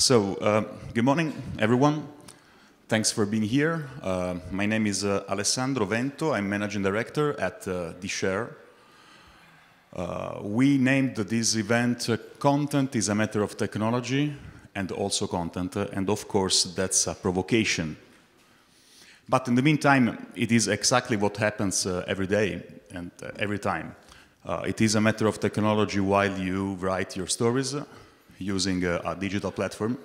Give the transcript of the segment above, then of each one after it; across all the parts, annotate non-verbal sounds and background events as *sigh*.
So, uh, good morning, everyone. Thanks for being here. Uh, my name is uh, Alessandro Vento. I'm managing director at uh, DShare. Uh, we named this event uh, Content is a Matter of Technology and also Content, uh, and of course, that's a provocation. But in the meantime, it is exactly what happens every day and every time. it is a matter of technology while you write your stories, using a, a digital platform.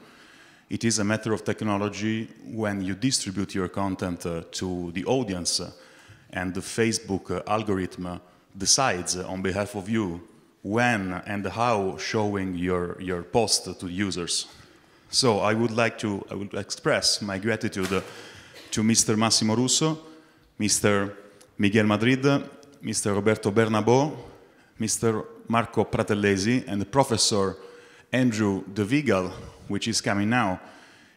It is a matter of technology when you distribute your content uh, to the audience uh, and the Facebook uh, algorithm uh, decides on behalf of you when and how showing your, your post to users. So I would like to I would express my gratitude to Mr. Massimo Russo, Mr. Miguel Madrid, Mr. Roberto Bernabò, Mr. Marco Pratellesi, and Professor Andrew DeVigal, which is coming now,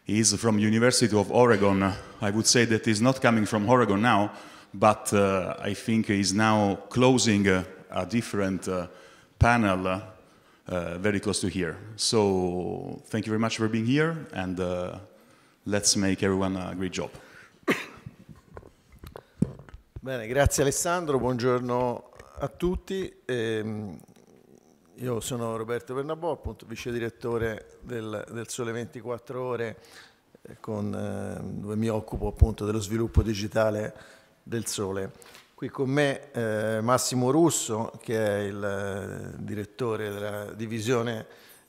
is from University of Oregon. I would say that he's not coming from Oregon now, but uh, I think he's now closing a, uh, a different uh, panel uh, very close to here. So thank you very much for being here, and uh, let's make everyone a great job. Bene, grazie Alessandro, buongiorno a tutti. Ehm, Io sono Roberto Bernabò, appunto vice direttore del, del Sole 24 Ore, eh, con, eh, dove mi occupo appunto dello sviluppo digitale del Sole. Qui con me eh, Massimo Russo, che è il eh, direttore della divisione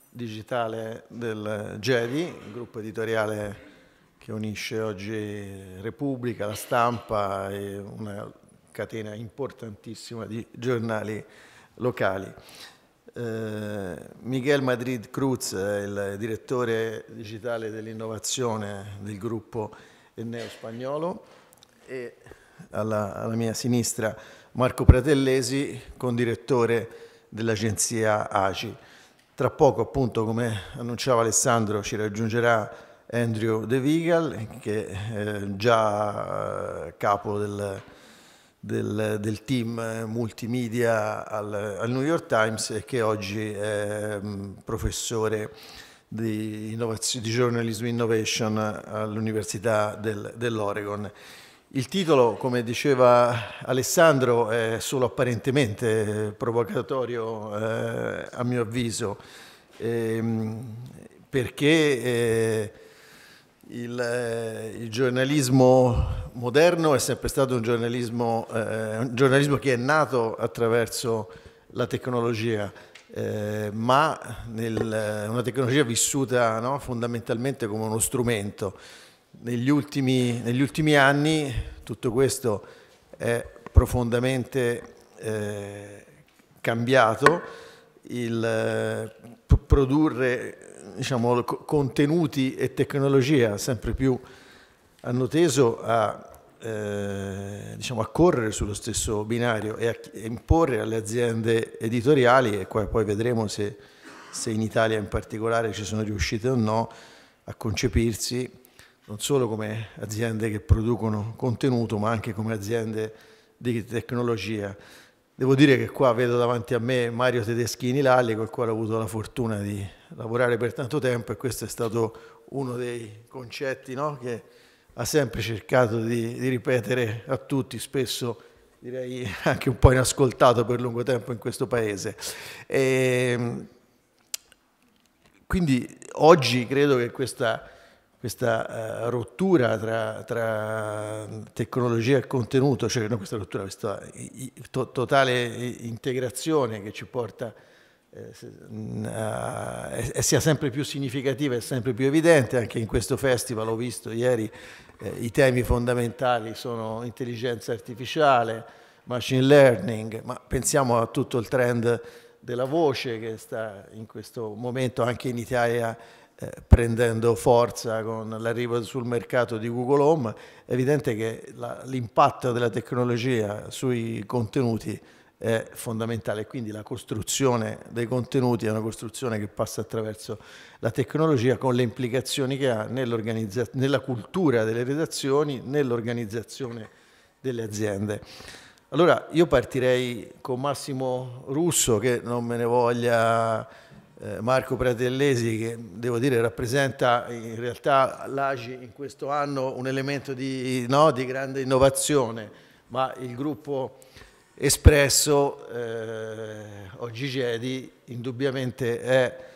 digitale del GEDI, il gruppo editoriale che unisce oggi Repubblica, La Stampa e una catena importantissima di giornali locali. Eh, Miguel Madrid Cruz, eh, il direttore digitale dell'innovazione del gruppo Enneo Spagnolo e alla, alla mia sinistra Marco Pratellesi, condirettore dell'agenzia ACI. Tra poco, appunto, come annunciava Alessandro, ci raggiungerà Andrew De Vigal, che è già eh, capo del, del, del team multimedia al, al, New York Times e che oggi è mm, professore di, di giornalismo innovation all'Università del, dell'Oregon. Il titolo, come diceva Alessandro, è solo apparentemente provocatorio, eh, a mio avviso, ehm, perché eh, il, eh, il, giornalismo moderno è sempre stato un giornalismo, eh, un giornalismo che è nato attraverso la tecnologia, eh, ma nel, eh, una tecnologia vissuta no, fondamentalmente come uno strumento. Negli ultimi, negli ultimi anni tutto questo è profondamente eh, cambiato, il, eh, produrre diciamo, contenuti e tecnologia sempre più hanno teso a, eh, diciamo, a correre sullo stesso binario e a imporre alle aziende editoriali, e qua poi vedremo se, se in Italia in particolare ci sono riuscite o no, a concepirsi non solo come aziende che producono contenuto, ma anche come aziende di tecnologia. Devo dire che qua vedo davanti a me Mario Tedeschini Lalli, col quale ho avuto la fortuna di lavorare per tanto tempo e questo è stato uno dei concetti no? che ha sempre cercato di, di ripetere a tutti, spesso direi *laughs* anche un po' inascoltato per lungo tempo in questo paese. E ehm, quindi oggi credo che questa, questa uh, rottura tra, tra, tecnologia e contenuto, cioè no, questa rottura, questa to totale integrazione che ci porta a eh, eh, eh sia sempre più significativa e sempre più evidente. Anche in questo festival ho visto ieri eh, i temi fondamentali sono intelligenza artificiale, machine learning, ma pensiamo a tutto il trend della voce che sta in questo momento anche in Italia eh, prendendo forza con l'arrivo sul mercato di Google Home, è evidente che l'impatto della tecnologia sui contenuti è fondamentale. Quindi la costruzione dei contenuti è una costruzione che passa attraverso la tecnologia con le implicazioni che ha nella cultura delle redazioni, nell'organizzazione delle aziende. Allora io partirei con Massimo Russo, che non me ne voglia eh, Marco Pratellesi, che devo dire rappresenta in realtà l'AGI in questo anno un elemento di, no, di grande innovazione, ma il gruppo espresso eh, oggi Gedi indubbiamente è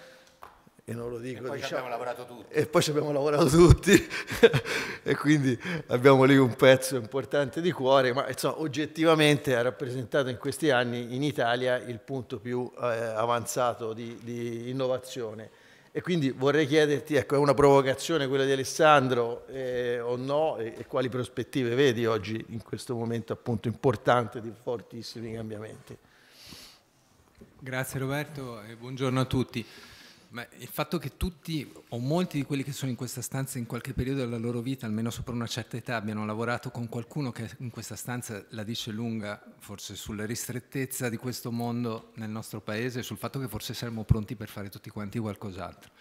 e non lo dico e poi diciamo, ci abbiamo lavorato tutti e poi ci abbiamo lavorato tutti *laughs* e quindi abbiamo lì un pezzo importante di cuore ma insomma oggettivamente ha rappresentato in questi anni in Italia il punto più eh, avanzato di, di innovazione e quindi vorrei chiederti, ecco, è una provocazione quella di Alessandro eh, o no? E, e, quali prospettive vedi oggi in questo momento appunto importante di fortissimi cambiamenti? Grazie Roberto e buongiorno a tutti. Beh, il fatto che tutti o molti di quelli che sono in questa stanza in qualche periodo della loro vita, almeno sopra una certa età, abbiano lavorato con qualcuno che in questa stanza la dice lunga forse sulla ristrettezza di questo mondo nel nostro paese e sul fatto che forse saremmo pronti per fare tutti quanti qualcos'altro.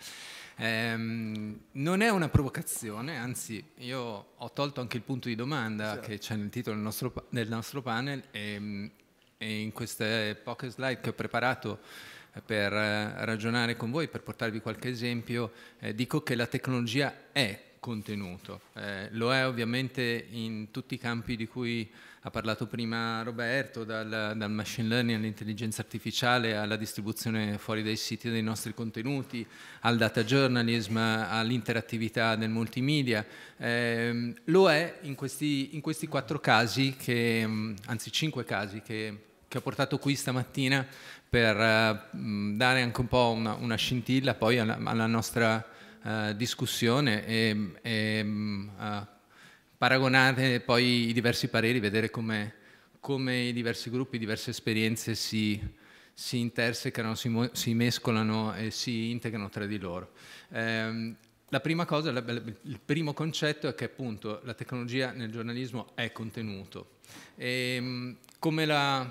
Ehm, non è una provocazione, anzi io ho tolto anche il punto di domanda certo. che c'è nel titolo del nostro, del nostro panel e, ehm, e in queste poche slide che ho preparato per eh, ragionare con voi, per portarvi qualche esempio, eh, dico che la tecnologia è contenuto. Eh, lo è ovviamente in tutti i campi di cui ha parlato prima Roberto, dal, dal machine learning all'intelligenza artificiale, alla distribuzione fuori dai siti dei nostri contenuti, al data journalism, all'interattività del multimedia. Eh, lo è in questi, in questi quattro casi, che, anzi cinque casi che che ho portato qui stamattina per eh, dare anche un po' una, una scintilla poi alla, alla nostra uh, discussione e, e uh, paragonare poi i diversi pareri, vedere come, come i diversi gruppi, diverse esperienze si, si intersecano, si, si, mescolano e si integrano tra di loro. Eh, la prima cosa, la, il primo concetto è che appunto la tecnologia nel giornalismo è contenuto. E, ehm, come la,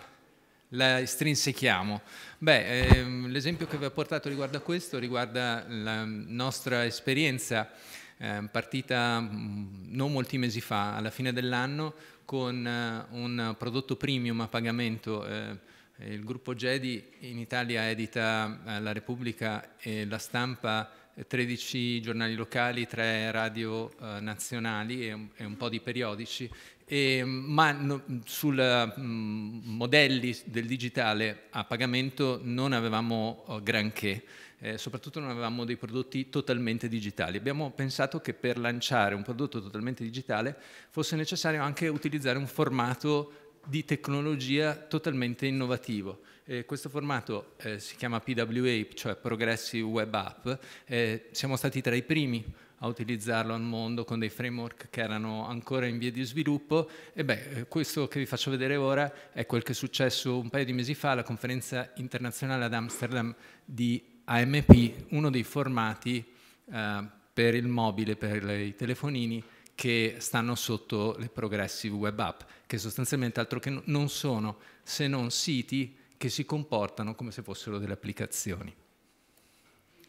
la estrinsechiamo? Beh, ehm, l'esempio che vi ho portato riguardo a questo riguarda la nostra esperienza eh, partita mm, non molti mesi fa, alla fine dell'anno, con eh, un prodotto premium a pagamento. Eh, il gruppo Jedi in Italia edita eh, La Repubblica e La Stampa 13 eh, giornali locali, 3 radio eh, nazionali e un, e un, po' di periodici e, ehm, ma no, sui mm, modelli del digitale a pagamento non avevamo eh, granché, eh, soprattutto non avevamo dei prodotti totalmente digitali. Abbiamo pensato che per lanciare un prodotto totalmente digitale fosse necessario anche utilizzare un formato di tecnologia totalmente innovativo. Eh, questo formato eh, si chiama PWA, cioè Progressive Web App, eh, siamo stati tra i primi a utilizzarlo al mondo con dei framework che erano ancora in via di sviluppo. E beh, eh, questo che vi faccio vedere ora è quel che è successo un paio di mesi fa alla conferenza internazionale ad Amsterdam di AMP, uno dei formati eh, per il mobile, per i telefonini che stanno sotto le progressive web app, che sostanzialmente altro che non sono se non siti che si comportano come se fossero delle applicazioni.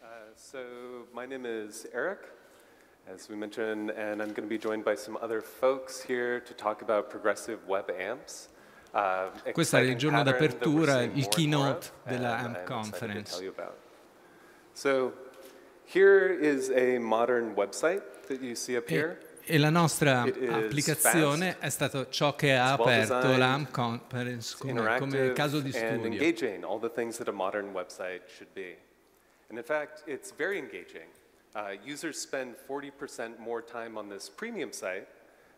Uh, so my name is Eric as we mentioned, and I'm going to be joined by some other folks here to talk about progressive web amps. Uh, Questo è il giorno d'apertura, il keynote della AMP Conference. So, here is a modern website that you see up here. E, la nostra applicazione fast, è stato ciò che ha aperto l'AMP Conference come, come caso di studio. And engaging, all the things that a modern website should be. And in fact, it's very engaging. Uh, users spend 40% more time on this premium site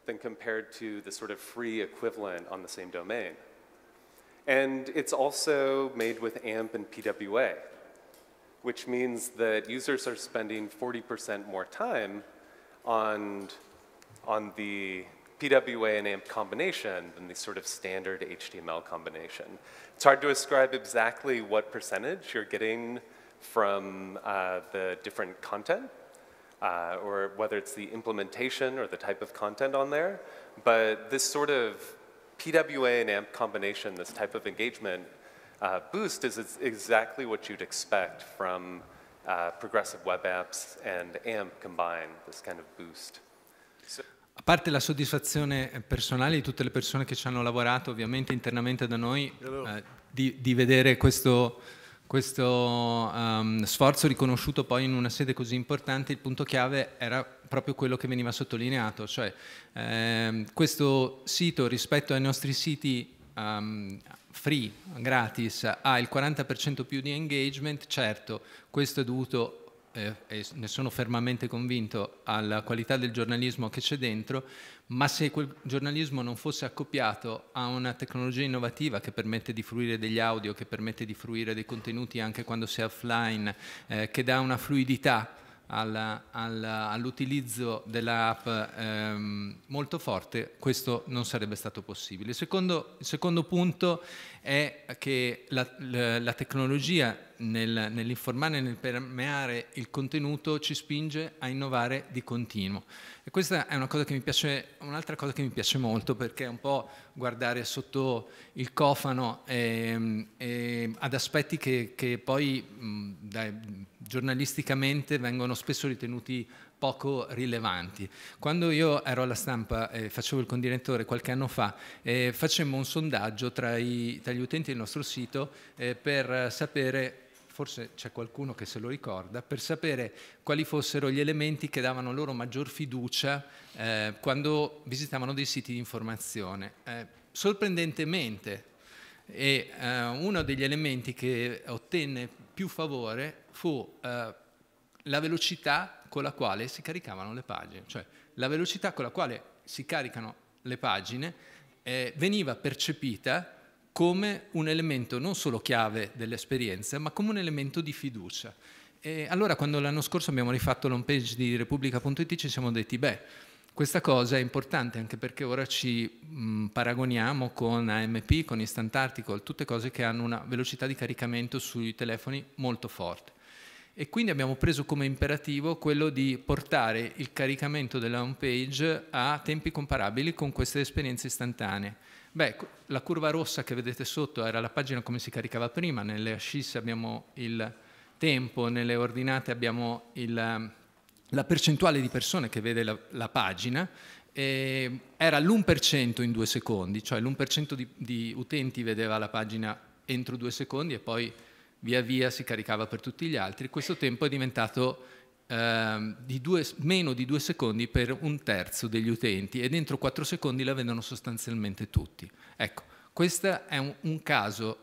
than compared to the sort of free equivalent on the same domain. And it's also made with AMP and PWA, which means that users are spending 40% more time on, on the PWA and AMP combination than the sort of standard HTML combination. It's hard to describe exactly what percentage you're getting from uh, the different content, uh, or whether it's the implementation or the type of content on there. But this sort of PWA and AMP combination, this type of engagement uh, boost is, is, exactly what you'd expect from uh, progressive web apps and AMP combined, this kind of boost. So A parte la soddisfazione eh, personale di tutte le persone che ci hanno lavorato, ovviamente internamente da noi, eh, di, di vedere questo, questo um, sforzo riconosciuto poi in una sede così importante, il punto chiave era proprio quello che veniva sottolineato, cioè ehm, questo sito rispetto ai nostri siti um, free, gratis, ha il 40% più di engagement, certo questo è dovuto eh, e ne sono fermamente convinto, alla qualità del giornalismo che c'è dentro, ma se quel giornalismo non fosse accoppiato a una tecnologia innovativa che permette di fruire degli audio, che permette di fruire dei contenuti anche quando si è offline, eh, che dà una fluidità all'utilizzo dell'app ehm, molto forte, questo non sarebbe stato possibile. il secondo, secondo punto è che la, la, la tecnologia nel, nell'informare e nel permeare il contenuto ci spinge a innovare di continuo. E questa è un'altra cosa che mi piace molto perché è un po' guardare sotto il cofano e, ehm, e ehm, ad aspetti che, che poi mh, dai, giornalisticamente vengono spesso ritenuti poco rilevanti. Quando io ero alla stampa e eh, facevo il condirettore qualche anno fa, eh, facemmo un sondaggio tra, i, tra, gli utenti del nostro sito eh, per eh, sapere forse c'è qualcuno che se lo ricorda, per sapere quali fossero gli elementi che davano loro maggior fiducia eh, quando visitavano dei siti di informazione. Eh, sorprendentemente, e, eh, uno degli elementi che ottenne più favore fu eh, la velocità con la quale si caricavano le pagine, cioè la velocità con la quale si caricano le pagine eh, veniva percepita come un elemento non solo chiave dell'esperienza, ma come un elemento di fiducia. E allora quando l'anno scorso abbiamo rifatto l'home page di Repubblica.it ci siamo detti, beh, questa cosa è importante anche perché ora ci mh, paragoniamo con AMP, con Instant Article, tutte cose che hanno una velocità di caricamento sui telefoni molto forte. E quindi abbiamo preso come imperativo quello di portare il caricamento della home page a tempi comparabili con queste esperienze istantanee. Beh, la curva rossa che vedete sotto era la pagina come si caricava prima, nelle ascisse abbiamo il tempo, nelle ordinate abbiamo il, la percentuale di persone che vede la, la pagina, e era l'1% in due secondi, cioè l'1% di, di utenti vedeva la pagina entro due secondi e poi via via si caricava per tutti gli altri. Questo tempo è diventato Ehm, di due, meno di due secondi per un terzo degli utenti e dentro quattro secondi la vendono sostanzialmente tutti. Ecco, questo è un, un caso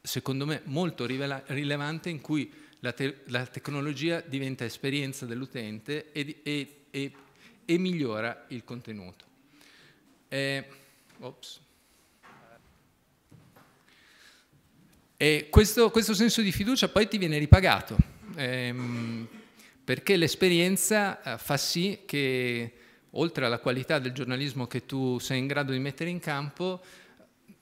secondo me molto rivela- rilevante in cui la, te- la, tecnologia diventa esperienza dell'utente e, e, e, e migliora il contenuto. E questo, questo, senso di fiducia poi ti viene ripagato. Ehm, perché l'esperienza eh, fa sì che, oltre alla qualità del giornalismo che tu sei in grado di mettere in campo,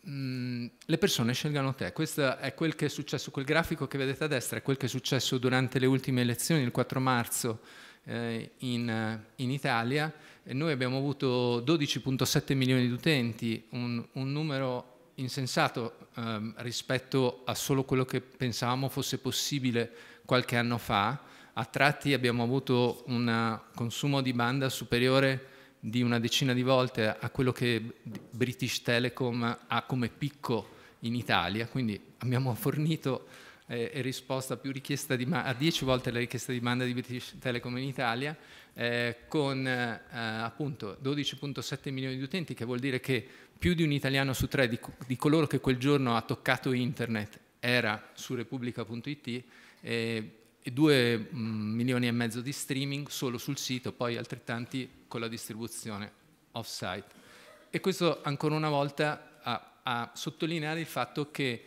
mm, le persone scelgano te. Questo è quel che è successo, quel grafico che vedete a destra è quel che è successo durante le ultime elezioni, il 4 marzo eh, in, in, Italia. E noi abbiamo avuto 12,7 milioni di utenti, un, un numero insensato eh, rispetto a solo quello che pensavamo fosse possibile qualche anno fa a tratti abbiamo avuto un eh, consumo di banda superiore di una decina di volte a quello che British Telecom ha come picco in Italia, quindi abbiamo fornito eh, risposta a 10 volte la richiesta di banda di British Telecom in Italia, eh, con eh, appunto 12.7 milioni di utenti, che vuol dire che più di un italiano su tre di, di coloro che quel giorno ha toccato internet era su repubblica.it e 2 mm, milioni e mezzo di streaming solo sul sito, poi altrettanti con la distribuzione off-site. E questo ancora una volta a, a sottolineare il fatto che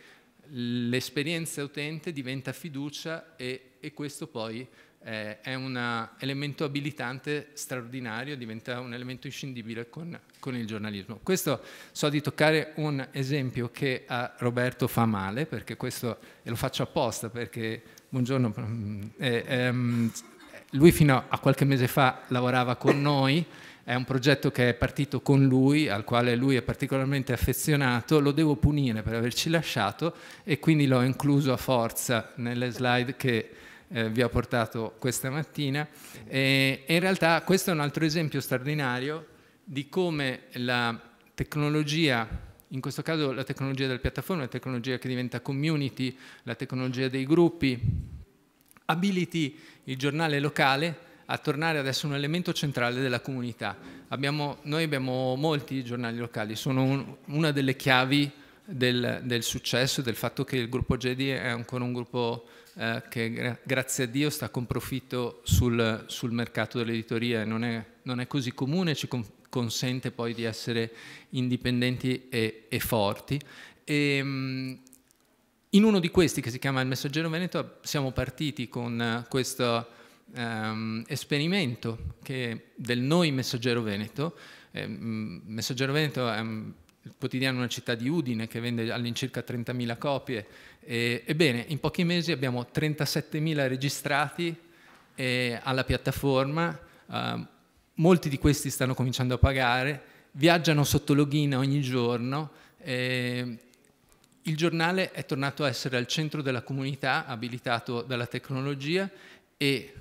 l'esperienza utente diventa fiducia e, e questo poi eh, è un elemento abilitante straordinario, diventa un elemento inscindibile con, con, il giornalismo. Questo so di toccare un esempio che a Roberto fa male, perché questo, e lo faccio apposta perché Buongiorno. Mm, eh, ehm, lui fino a qualche mese fa lavorava con noi, è un progetto che è partito con lui, al quale lui è particolarmente affezionato, lo devo punire per averci lasciato e quindi l'ho incluso a forza nelle slide che eh, vi ho portato questa mattina. E, in realtà questo è un altro esempio straordinario di come la tecnologia in questo caso la tecnologia della piattaforma, la tecnologia che diventa community, la tecnologia dei gruppi, abiliti il giornale locale a tornare adesso un elemento centrale della comunità. Abbiamo, noi abbiamo molti giornali locali, sono un, una delle chiavi del, del, successo, del fatto che il gruppo Jedi è ancora un gruppo eh, che gra grazie a Dio sta con profitto sul, sul mercato dell'editoria, non, non è, così comune, ci, consente poi di essere indipendenti e, e forti. E, ehm, in uno di questi, che si chiama Il Messaggero Veneto, siamo partiti con questo um, esperimento che, del Noi Messaggero Veneto. Eh, Messaggero Veneto è um, il quotidiano di una città di Udine che vende all'incirca 30.000 copie. E, ebbene, in pochi mesi abbiamo 37.000 registrati eh, alla piattaforma. Uh, molti di questi stanno cominciando a pagare, viaggiano sotto login ogni giorno, eh, il giornale è tornato a essere al centro della comunità, abilitato dalla tecnologia e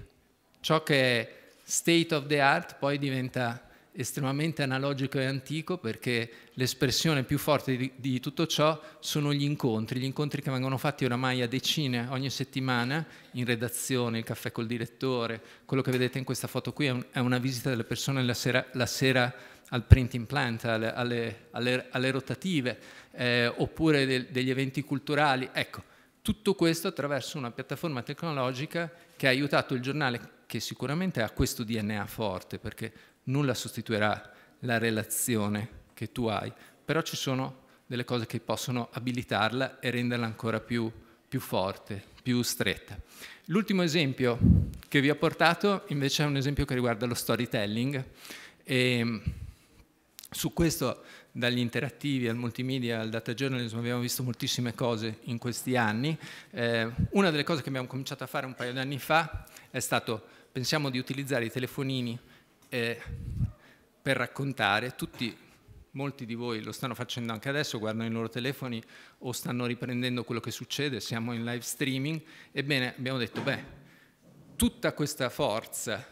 ciò che è state of the art poi diventa estremamente analogico e antico perché l'espressione più forte di, di, tutto ciò sono gli incontri, gli incontri che vengono fatti oramai a decine ogni settimana in redazione, il caffè col direttore, quello che vedete in questa foto qui è, un, è una visita delle persone la sera, la sera al printing plant, alle, alle, alle, alle rotative, eh, oppure de, degli eventi culturali. Ecco, tutto questo attraverso una piattaforma tecnologica che ha aiutato il giornale che sicuramente ha questo DNA forte, perché nulla sostituirà la relazione che tu hai, però ci sono delle cose che possono abilitarla e renderla ancora più, più forte, più stretta. L'ultimo esempio che vi ho portato invece è un esempio che riguarda lo storytelling e ehm, su questo dagli interattivi al multimedia al data journalism abbiamo visto moltissime cose in questi anni. Eh, una delle cose che abbiamo cominciato a fare un paio di anni fa è stato pensiamo di utilizzare i telefonini eh, per raccontare, tutti, molti di voi lo stanno facendo anche adesso, guardano i loro telefoni o stanno riprendendo quello che succede, siamo in live streaming, ebbene abbiamo detto, beh, tutta questa forza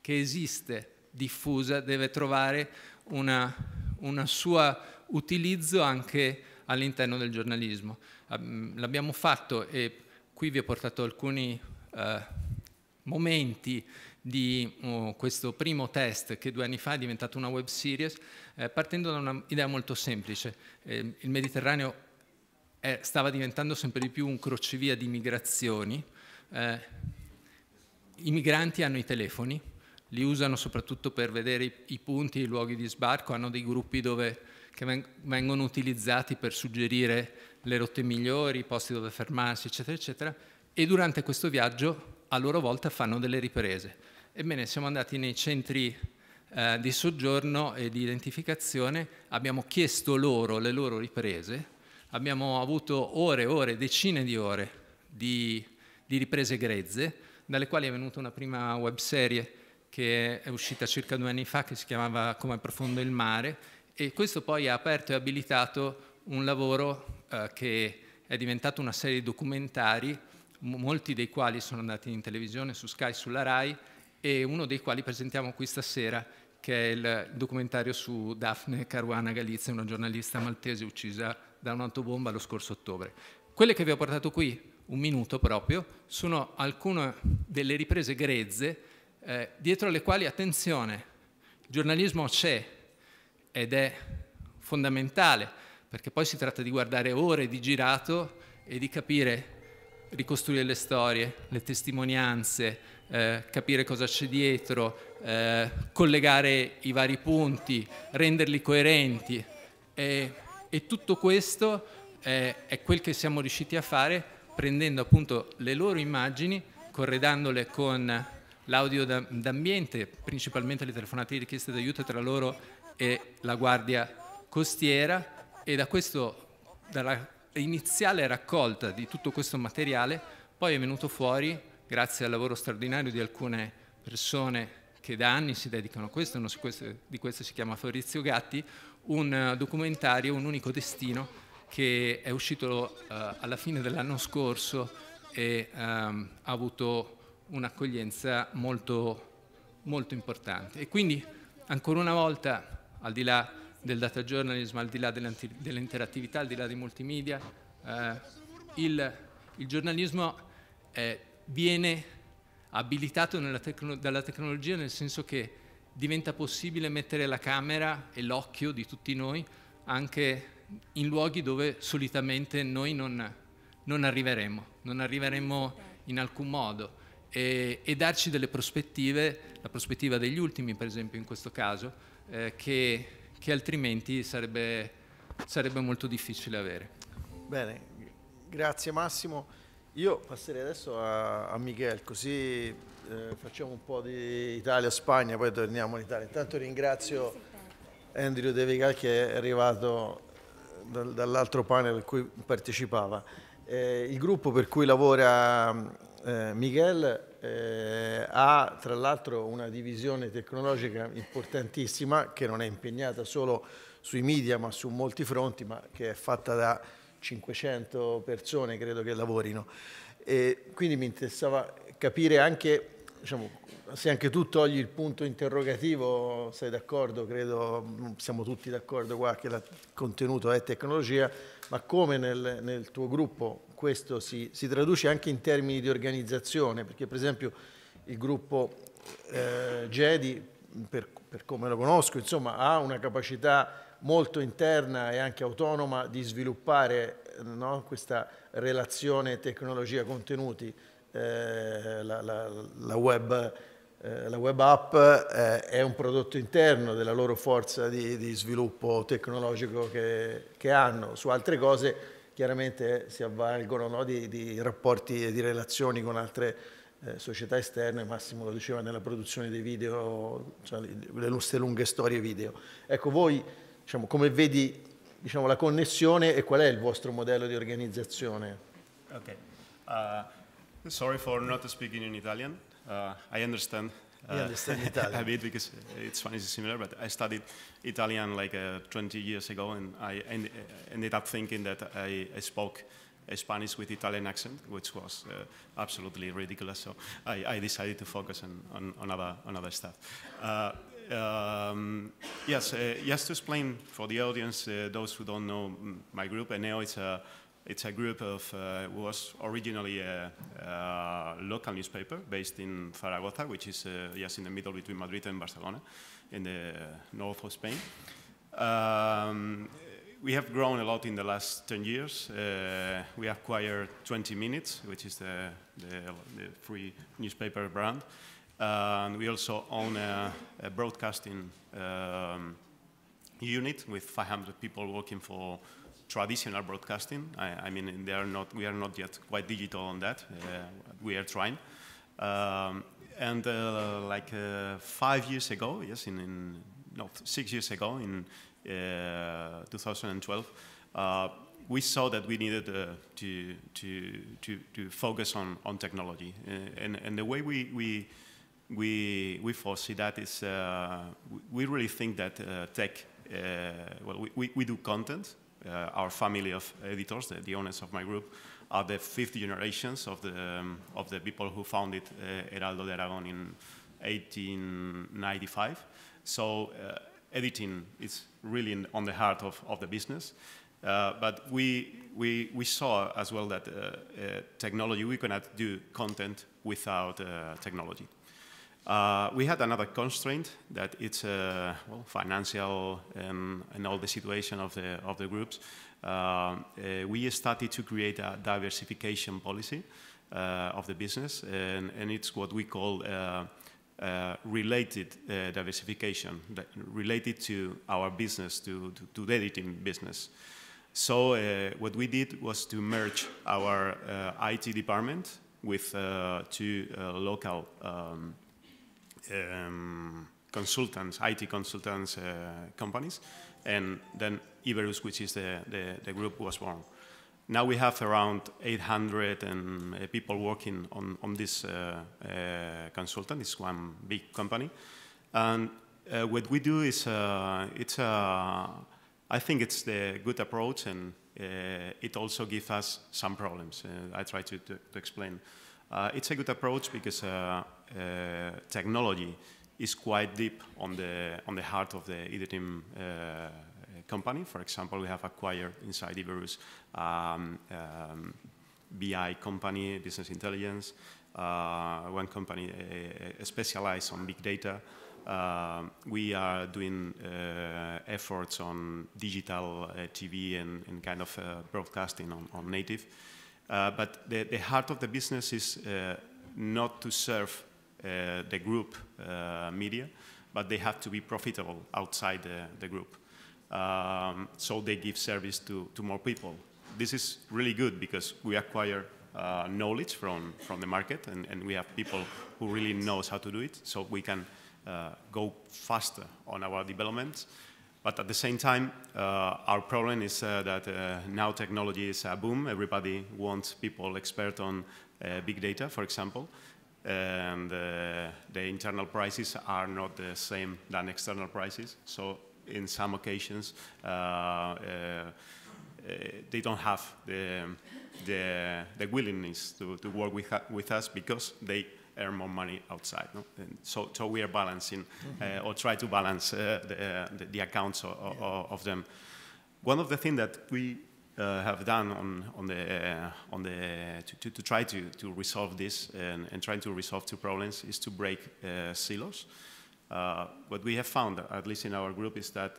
che esiste diffusa deve trovare una, una sua utilizzo anche all'interno del giornalismo. L'abbiamo fatto e qui vi ho portato alcuni eh, momenti di uh, questo primo test che due anni fa è diventato una web series, eh, partendo da un'idea molto semplice. Eh, il Mediterraneo è, eh, stava diventando sempre di più un crocevia di migrazioni. Eh, I migranti hanno i telefoni, li usano soprattutto per vedere i, i punti, i luoghi di sbarco, hanno dei gruppi dove, che vengono utilizzati per suggerire le rotte migliori, i posti dove fermarsi, eccetera, eccetera, e durante questo viaggio a loro volta fanno delle riprese. Ebbene, siamo andati nei centri eh, di soggiorno e di identificazione, abbiamo chiesto loro le loro riprese, abbiamo avuto ore e ore, decine di ore di, di riprese grezze, dalle quali è venuta una prima webserie che è uscita circa due anni fa, che si chiamava Come profondo il mare, e questo poi ha aperto e abilitato un lavoro eh, che è diventato una serie di documentari, molti dei quali sono andati in televisione su Sky, sulla RAI, e uno dei quali presentiamo qui stasera, che è il documentario su Daphne Caruana Galizia, una giornalista maltese uccisa da un'autobomba lo scorso ottobre. Quelle che vi ho portato qui, un minuto proprio, sono alcune delle riprese grezze eh, dietro le quali, attenzione, il giornalismo c'è ed è fondamentale, perché poi si tratta di guardare ore di girato e di capire, ricostruire le storie, le testimonianze, eh, capire cosa c'è dietro, eh, collegare i vari punti, renderli coerenti e, e tutto questo eh, è quel che siamo riusciti a fare prendendo appunto le loro immagini, corredandole con l'audio d'ambiente, principalmente le telefonate di richieste d'aiuto tra loro e la guardia costiera e da questo, dalla iniziale raccolta di tutto questo materiale poi è venuto fuori grazie al lavoro straordinario di alcune persone che da anni si dedicano a questo, uno di questo si chiama Fabrizio Gatti, un eh, documentario, un unico destino, che è uscito eh, alla fine dell'anno scorso e um, ha avuto un'accoglienza molto, molto importante. E quindi, ancora una volta, al di là del data journalism, al di là dell'interattività, al di là dei multimedia, eh, il, il, giornalismo è viene abilitato tecno dalla tecnologia nel senso che diventa possibile mettere la camera e l'occhio di tutti noi anche in luoghi dove solitamente noi non, non arriveremo, non arriveremo in alcun modo e, e, darci delle prospettive, la prospettiva degli ultimi per esempio in questo caso, eh, che, che, altrimenti sarebbe, sarebbe molto difficile avere. Bene, grazie Massimo. Io passerei adesso a, a Miguel, così eh, facciamo un po' di Italia-Spagna, poi torniamo in Italia. Intanto ringrazio Andrew De Vigal che è arrivato dal, dall'altro panel a cui partecipava. Eh, il gruppo per cui lavora eh, Miguel eh, ha tra l'altro una divisione tecnologica importantissima che non è impegnata solo sui media ma su molti fronti, ma che è fatta da 500 persone credo che lavorino. E quindi mi interessava capire anche, diciamo, se anche tu togli il punto interrogativo, sei d'accordo, credo, mm, siamo tutti d'accordo qua che il contenuto è tecnologia, ma come nel, nel tuo gruppo questo si, si, traduce anche in termini di organizzazione, perché per esempio il gruppo eh, Jedi, per, per come lo conosco, insomma, ha una capacità molto interna e anche autonoma di sviluppare eh, no, questa relazione tecnologia-contenuti, eh, la, la, la, web, eh, la, web, app eh, è un prodotto interno della loro forza di, di sviluppo tecnologico che, che, hanno. Su altre cose chiaramente si avvalgono no, di, di, rapporti e di relazioni con altre eh, società esterne, Massimo lo diceva nella produzione dei video, cioè, le nostre lunghe storie video. Ecco, voi diciamo, come vedi diciamo, la connessione e qual è il vostro modello di organizzazione? Ok. Uh, sorry for not speaking in Italian. Uh, I understand I uh, understand uh, Italian. *laughs* a bit because it's Spanish is similar, but I studied Italian like uh, 20 years ago, and I end, uh, ended up thinking that I, I spoke Spanish with Italian accent, which was uh, absolutely ridiculous. So I, I, decided to focus on, on, on, other, on other, stuff. Uh, Um, yes, uh, just to explain for the audience, uh, those who don't know my group, ENEO it's a, it's a group of, uh, was originally a, a, uh, local newspaper based in Zaragoza, which is just uh, in the middle between Madrid and Barcelona, in the north of Spain. Um, we have grown a lot in the last 10 years. Uh, we acquired 20 Minutes, which is the, the, the free newspaper brand and we also own a, a broadcasting um, unit with 500 people working for traditional broadcasting. I, I mean, are not, we are not yet quite digital on that. Uh, we are trying. Um, and uh, like uh, five years ago, yes, in, in not six years ago, in uh, 2012, uh, we saw that we needed uh, to, to, to, to, focus on, on technology. and, and the way we, we we, we foresee that is, uh, we really think that uh, tech, uh, well, we, we, we, do content. our family of editors, the, the, owners of my group, are the fifth generations of the, um, of the people who founded Heraldo de Aragon in 1895. So editing is really in, on the heart of, of the business. Uh, but we, we, we saw as well that uh, uh, technology, we cannot do content without technology. Uh, we had another constraint that it's uh, well, financial and, um, and, all the situation of the, of the groups. Uh, uh we started to create a diversification policy uh, of the business, and, and, it's what we call related diversification, related to our business, to, to, to the editing business. So what we did was to merge our IT department with two local um, um, consultants, IT consultants uh, companies, and then Iberus, which is the, the, the, group, was born. Now we have around 800 and, uh, people working on, on this uh, consultant. It's one big company. And what we do is, it's a, I think it's the good approach and uh, it also gives us some problems. Uh, I try to, to, to explain. Uh, it's a good approach because uh, uh, technology is quite deep on the on the heart of the Idetim company. For example, we have acquired inside Iberus um, um, BI company, business intelligence, uh, one company uh, specialized on big data. Uh, we are doing efforts on digital TV and, and, kind of broadcasting on, on native. Uh, but the, the, heart of the business is uh, not to serve uh, the group uh, media, but they have to be profitable outside the, the group. Um, so they give service to, to more people. This is really good because we acquire uh, knowledge from, from the market and, and we have people who really knows how to do it so we can uh, go faster on our developments but at the same time, uh, our problem is uh, that uh, now technology is a boom. Everybody wants people expert on big data, for example. And the internal prices are not the same than external prices. So in some occasions, uh, they don't have the, the, the willingness to, to work with, with us because they earn more money outside. No? so, so we are balancing mm -hmm. or try to balance uh, the, uh, the, the, accounts of, yeah. of them. One of the things that we uh, have done on on the uh, on the to, to, to, try to, to resolve this and, and trying to resolve two problems is to break uh, silos. what we have found, at least in our group, is that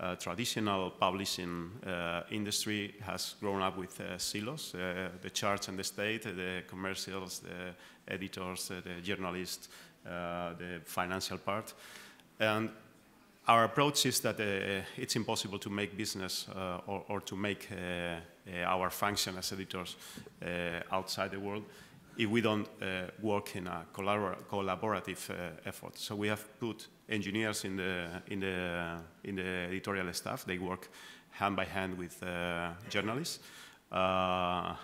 uh, traditional publishing uh, industry has grown up with uh, silos, uh, the church and the state, uh, the commercials, the editors, uh, the journalists, the financial part. And our approach is that it's impossible to make business or, or, to make our function as editors outside the world if we don't uh, work in a collabor collaborative uh, effort. So we have put engineers in the, in the, in the editorial staff. They work hand by hand with uh, journalists. Uh,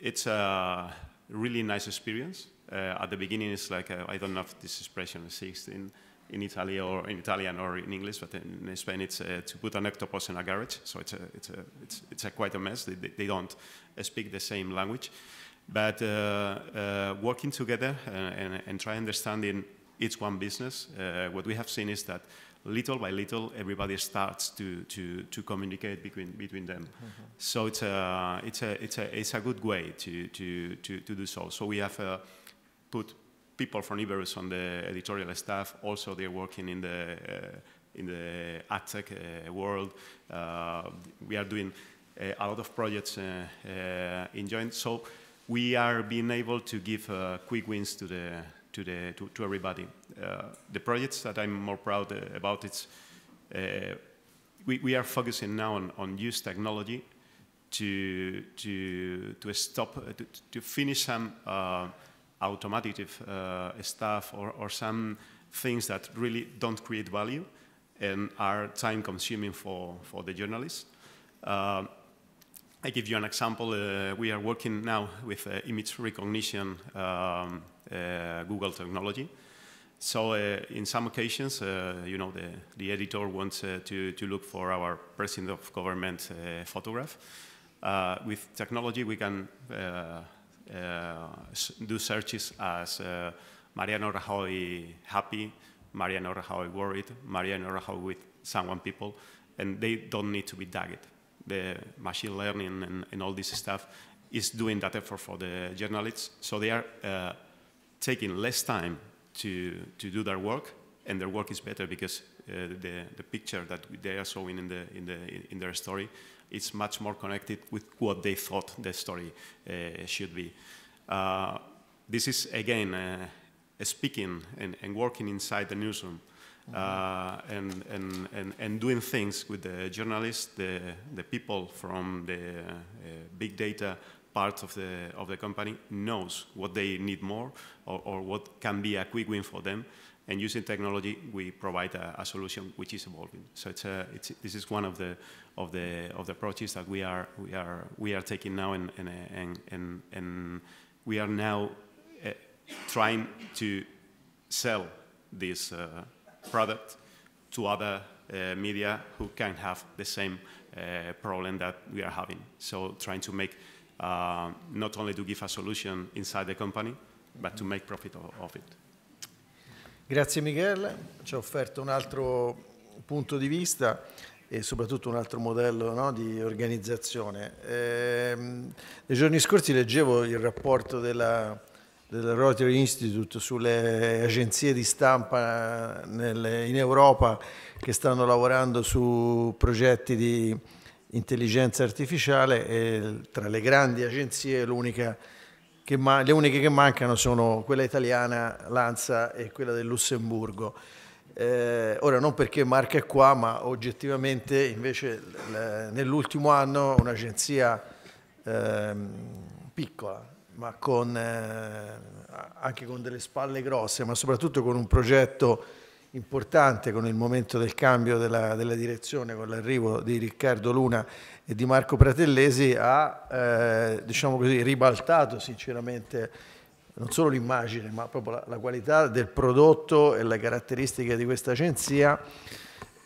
it's a really nice experience. Uh, at the beginning, it's like, uh, I don't know if this expression exists in, in Italy or in Italian or in English, but in Spain it's to put an octopus in a garage. So it's a, it's a, it's, it's a quite a mess. They, they, don't speak the same language. But uh, uh, working together uh, and, and try understanding each one business, what we have seen is that little by little, everybody starts to, to, to communicate between, between them. Mm -hmm. So it's a, it's, a, it's, a, it's a good way to, to, to, to do so. So we have uh, put people from Iberus on the editorial staff. Also, they're working in the, uh, in the ad tech uh, world. we are doing a lot of projects in joint. So we are being able to give uh, quick wins to the to the to, to everybody. Uh, the projects that I'm more proud uh, about uh, we, we are focusing now on, on use technology to to to stop uh, to, to finish some uh, automative stuff or or some things that really don't create value and are time consuming for for the journalists. I give you an example. Uh, we are working now with uh, image recognition um, uh, Google technology. So uh, in some occasions, uh, you know, the, the editor wants uh, to, to look for our president of government photograph. with technology, we can do searches as Mariano Rajoy happy, Mariano Rajoy worried, Mariano Rajoy with someone people, and they don't need to be tagged the machine learning and, and all this stuff is doing that effort for the journalists. So they are uh, taking less time to, to do their work, and their work is better because uh, the, the picture that they are showing in, the, in, the, in their story is much more connected with what they thought the story uh, should be. Uh, this is, again, uh, speaking and, and working inside the newsroom. Uh, and, and, and, and doing things with the journalists, the, the people from the uh, big data part of the, of the company knows what they need more or, or what can be a quick win for them. And using technology, we provide a, a solution which is evolving. So it's a, uh, it's, this is one of the, of, the, of the approaches that we are, we are, we are taking now and, and, and, and, and we are now uh, trying to sell this uh, product to other uh, media who can have the same uh, problem that we are having. So trying to make, uh, not only to give a solution inside the company, but to make profit of, of it. Grazie Miguel, ci ha offerto un altro punto di vista e soprattutto un altro modello no, di organizzazione. Ehm, nei giorni scorsi leggevo il rapporto della del Rotary Institute sulle agenzie di stampa nelle, in Europa che stanno lavorando su progetti di intelligenza artificiale e tra le grandi agenzie che, le uniche che mancano sono quella italiana, l'Anza e quella del Lussemburgo. Eh, ora non perché Marca è qua, ma oggettivamente invece nell'ultimo anno un'agenzia ehm, piccola, ma con, eh, anche con delle spalle grosse, ma soprattutto con un progetto importante, con il momento del cambio della, della direzione, con l'arrivo di Riccardo Luna e di Marco Pratellesi, ha eh, diciamo così, ribaltato sinceramente non solo l'immagine, ma proprio la, la, qualità del prodotto e le caratteristiche di questa agenzia.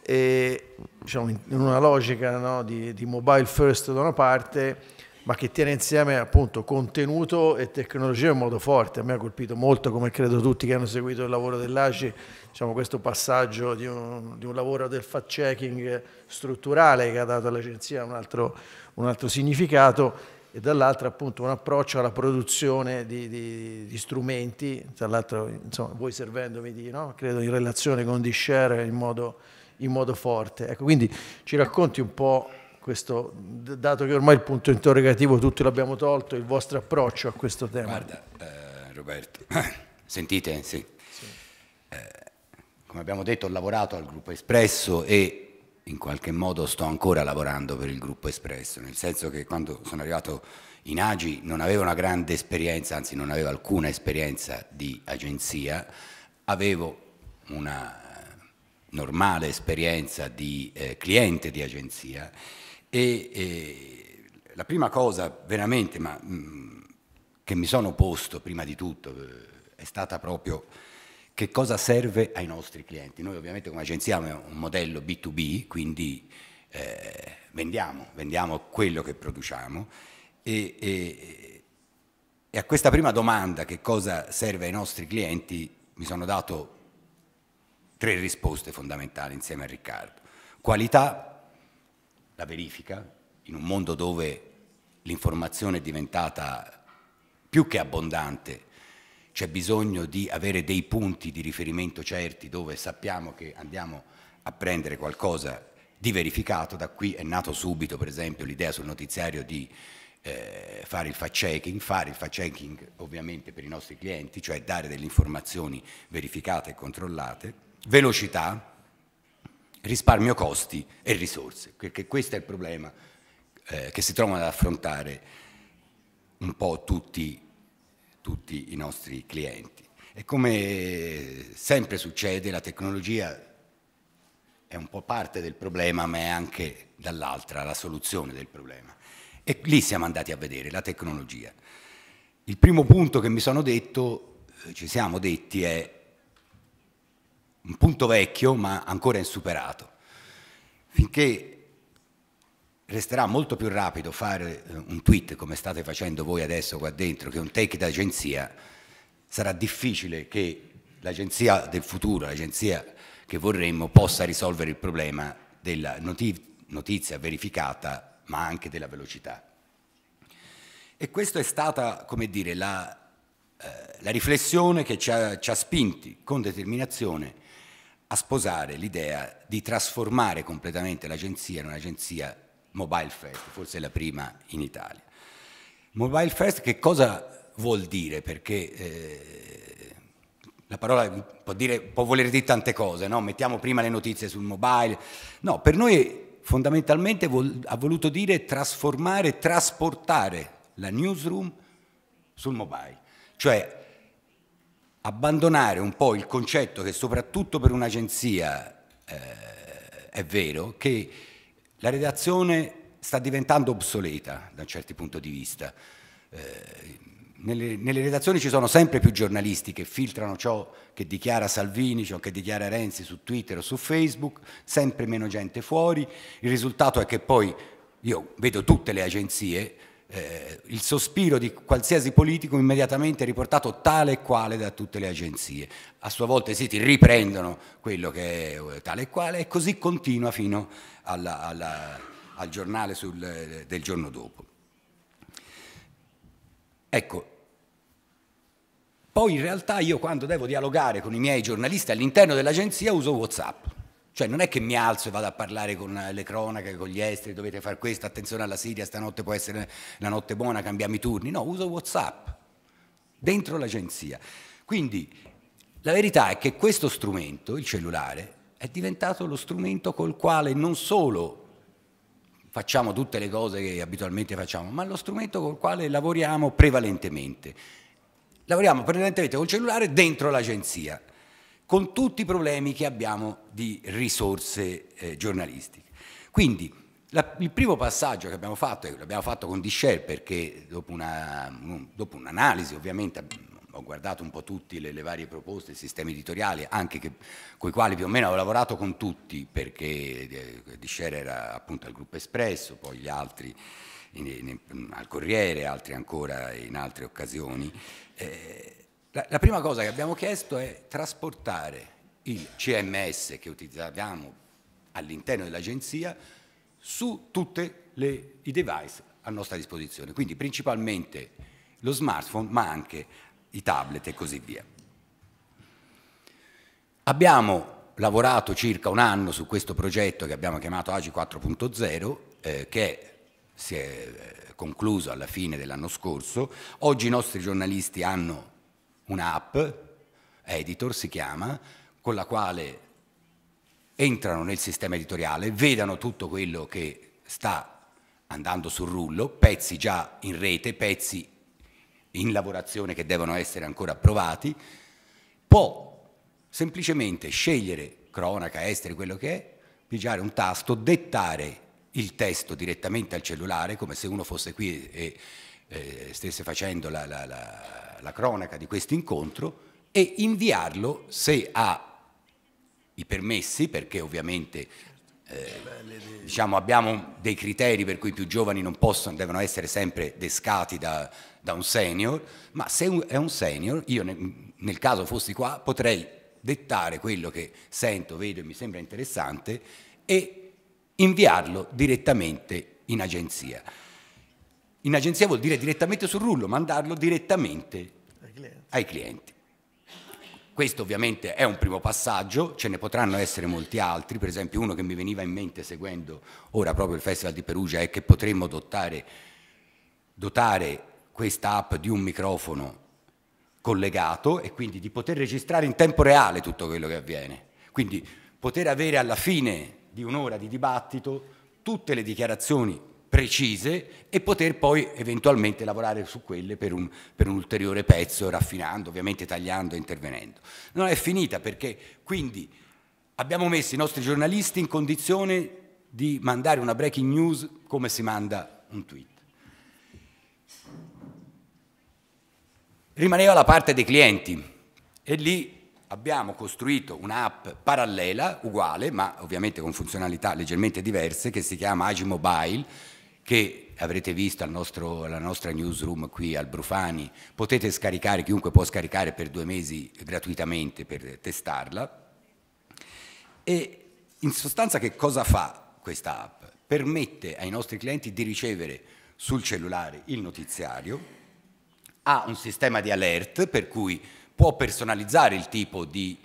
E, diciamo, in, una logica no, di, di mobile first da una parte ma che tiene insieme appunto contenuto e tecnologia in modo forte. A me ha colpito molto, come credo tutti che hanno seguito il lavoro dell'ACI, diciamo, questo passaggio di un, di un lavoro del fact-checking strutturale che ha dato all'agenzia un altro, un altro significato e dall'altra appunto un approccio alla produzione di, di, di strumenti, tra l'altro voi servendomi di, no? credo in relazione con di share in modo, in modo forte. Ecco, quindi ci racconti un po' questo, dato che ormai il punto interrogativo tutti l'abbiamo tolto, il vostro approccio a questo tema. Guarda, eh, Roberto, *coughs* sentite, sì. sì. Eh, come abbiamo detto ho lavorato al gruppo Espresso e in qualche modo sto ancora lavorando per il gruppo Espresso, nel senso che quando sono arrivato in Agi non avevo una grande esperienza, anzi non avevo alcuna esperienza di agenzia, avevo una eh, normale esperienza di eh, cliente di agenzia e, e la prima cosa veramente ma, mh, mm, che mi sono posto prima di tutto eh, è stata proprio che cosa serve ai nostri clienti. Noi ovviamente come agenzia abbiamo un modello B2B, quindi eh, vendiamo, vendiamo quello che produciamo e, e, e, a questa prima domanda che cosa serve ai nostri clienti mi sono dato tre risposte fondamentali insieme a Riccardo. Qualità, la verifica, in un mondo dove l'informazione è diventata più che abbondante, c'è bisogno di avere dei punti di riferimento certi dove sappiamo che andiamo a prendere qualcosa di verificato, da qui è nato subito per esempio l'idea sul notiziario di eh, fare il fact checking, fare il fact checking ovviamente per i nostri clienti, cioè dare delle informazioni verificate e controllate, velocità, risparmio costi e risorse, perché questo è il problema eh, che si trovano ad affrontare un po' tutti, tutti i nostri clienti. E come sempre succede, la tecnologia è un po' parte del problema, ma è anche dall'altra la soluzione del problema. E lì siamo andati a vedere la tecnologia. Il primo punto che mi sono detto, eh, ci siamo detti, è un punto vecchio ma ancora insuperato. Finché resterà molto più rapido fare eh, un tweet come state facendo voi adesso qua dentro che un take d'agenzia, sarà difficile che l'agenzia del futuro, l'agenzia che vorremmo, possa risolvere il problema della notizia verificata ma anche della velocità. E questa è stata, come dire, la, eh, la riflessione che ci ha, ci ha spinti con determinazione a sposare l'idea di trasformare completamente l'agenzia in un'agenzia mobile first, forse la prima in Italia. Mobile first che cosa vuol dire? Perché eh, la parola può, dire, può, voler dire tante cose, no? mettiamo prima le notizie sul mobile. No, per noi fondamentalmente vol ha voluto dire trasformare, trasportare la newsroom sul mobile. Cioè abbandonare un po' il concetto che soprattutto per un'agenzia eh, è vero, che la redazione sta diventando obsoleta da un certo punto di vista. Eh, nelle, nelle, redazioni ci sono sempre più giornalisti che filtrano ciò che dichiara Salvini, ciò che dichiara Renzi su Twitter o su Facebook, sempre meno gente fuori. Il risultato è che poi io vedo tutte le agenzie eh, il sospiro di qualsiasi politico immediatamente riportato tale e quale da tutte le agenzie. A sua volta i siti riprendono quello che è eh, tale e quale e così continua fino alla, alla, al giornale sul, eh, del giorno dopo. Ecco, poi in realtà io quando devo dialogare con i miei giornalisti all'interno dell'agenzia uso Whatsapp cioè non è che mi alzo e vado a parlare con eh, le cronache, con gli esteri, dovete fare questo, attenzione alla Siria, stanotte può essere la notte buona, cambiamo i turni. No, uso Whatsapp dentro l'agenzia. Quindi la verità è che questo strumento, il cellulare, è diventato lo strumento col quale non solo facciamo tutte le cose che abitualmente facciamo, ma lo strumento col quale lavoriamo prevalentemente. Lavoriamo prevalentemente col cellulare dentro l'agenzia con tutti i problemi che abbiamo di risorse eh, giornalistiche. Quindi la, il primo passaggio che abbiamo fatto, e l'abbiamo fatto con Disher perché dopo, un'analisi un ovviamente ho guardato un po' tutte le, le, varie proposte, i sistemi editoriali, anche con i quali più o meno ho lavorato con tutti, perché eh, Disher era appunto al gruppo Espresso, poi gli altri in, in, al Corriere, altri ancora in altre occasioni. Eh, la, la prima cosa che abbiamo chiesto è trasportare il CMS che utilizziamo all'interno dell'agenzia su tutti i device a nostra disposizione, quindi principalmente lo smartphone ma anche i tablet e così via. Abbiamo lavorato circa un anno su questo progetto che abbiamo chiamato AGI 4.0 eh, che si è eh, concluso alla fine dell'anno scorso, oggi i nostri giornalisti hanno un'app, editor si chiama, con la quale entrano nel sistema editoriale, vedano tutto quello che sta andando sul rullo, pezzi già in rete, pezzi in lavorazione che devono essere ancora approvati, può semplicemente scegliere cronaca, estere, quello che è, pigiare un tasto, dettare il testo direttamente al cellulare, come se uno fosse qui e, e eh, stesse facendo la, la, la la cronaca di questo incontro e inviarlo se ha i permessi, perché ovviamente eh, diciamo, abbiamo dei criteri per cui i più giovani non possono, devono essere sempre descati da, da un senior, ma se è un senior, io ne, nel caso fossi qua potrei dettare quello che sento, vedo e mi sembra interessante e inviarlo direttamente in agenzia. In agenzia vuol dire direttamente sul rullo, mandarlo direttamente ai clienti. Questo ovviamente è un primo passaggio, ce ne potranno essere molti altri, per esempio uno che mi veniva in mente seguendo ora proprio il Festival di Perugia è che potremmo dotare, dotare questa app di un microfono collegato e quindi di poter registrare in tempo reale tutto quello che avviene. Quindi poter avere alla fine di un'ora di dibattito tutte le dichiarazioni precise e poter poi eventualmente lavorare su quelle per un, per un ulteriore pezzo, raffinando, ovviamente tagliando e intervenendo. Non è finita perché quindi abbiamo messo i nostri giornalisti in condizione di mandare una breaking news come si manda un tweet. Rimaneva la parte dei clienti e lì abbiamo costruito un'app parallela, uguale, ma ovviamente con funzionalità leggermente diverse, che si chiama Agi Mobile, che avrete visto nostro, alla nostra newsroom qui al Brufani, potete scaricare, chiunque può scaricare per due mesi gratuitamente per testarla. E in sostanza che cosa fa questa app? Permette ai nostri clienti di ricevere sul cellulare il notiziario, ha un sistema di alert per cui può personalizzare il tipo di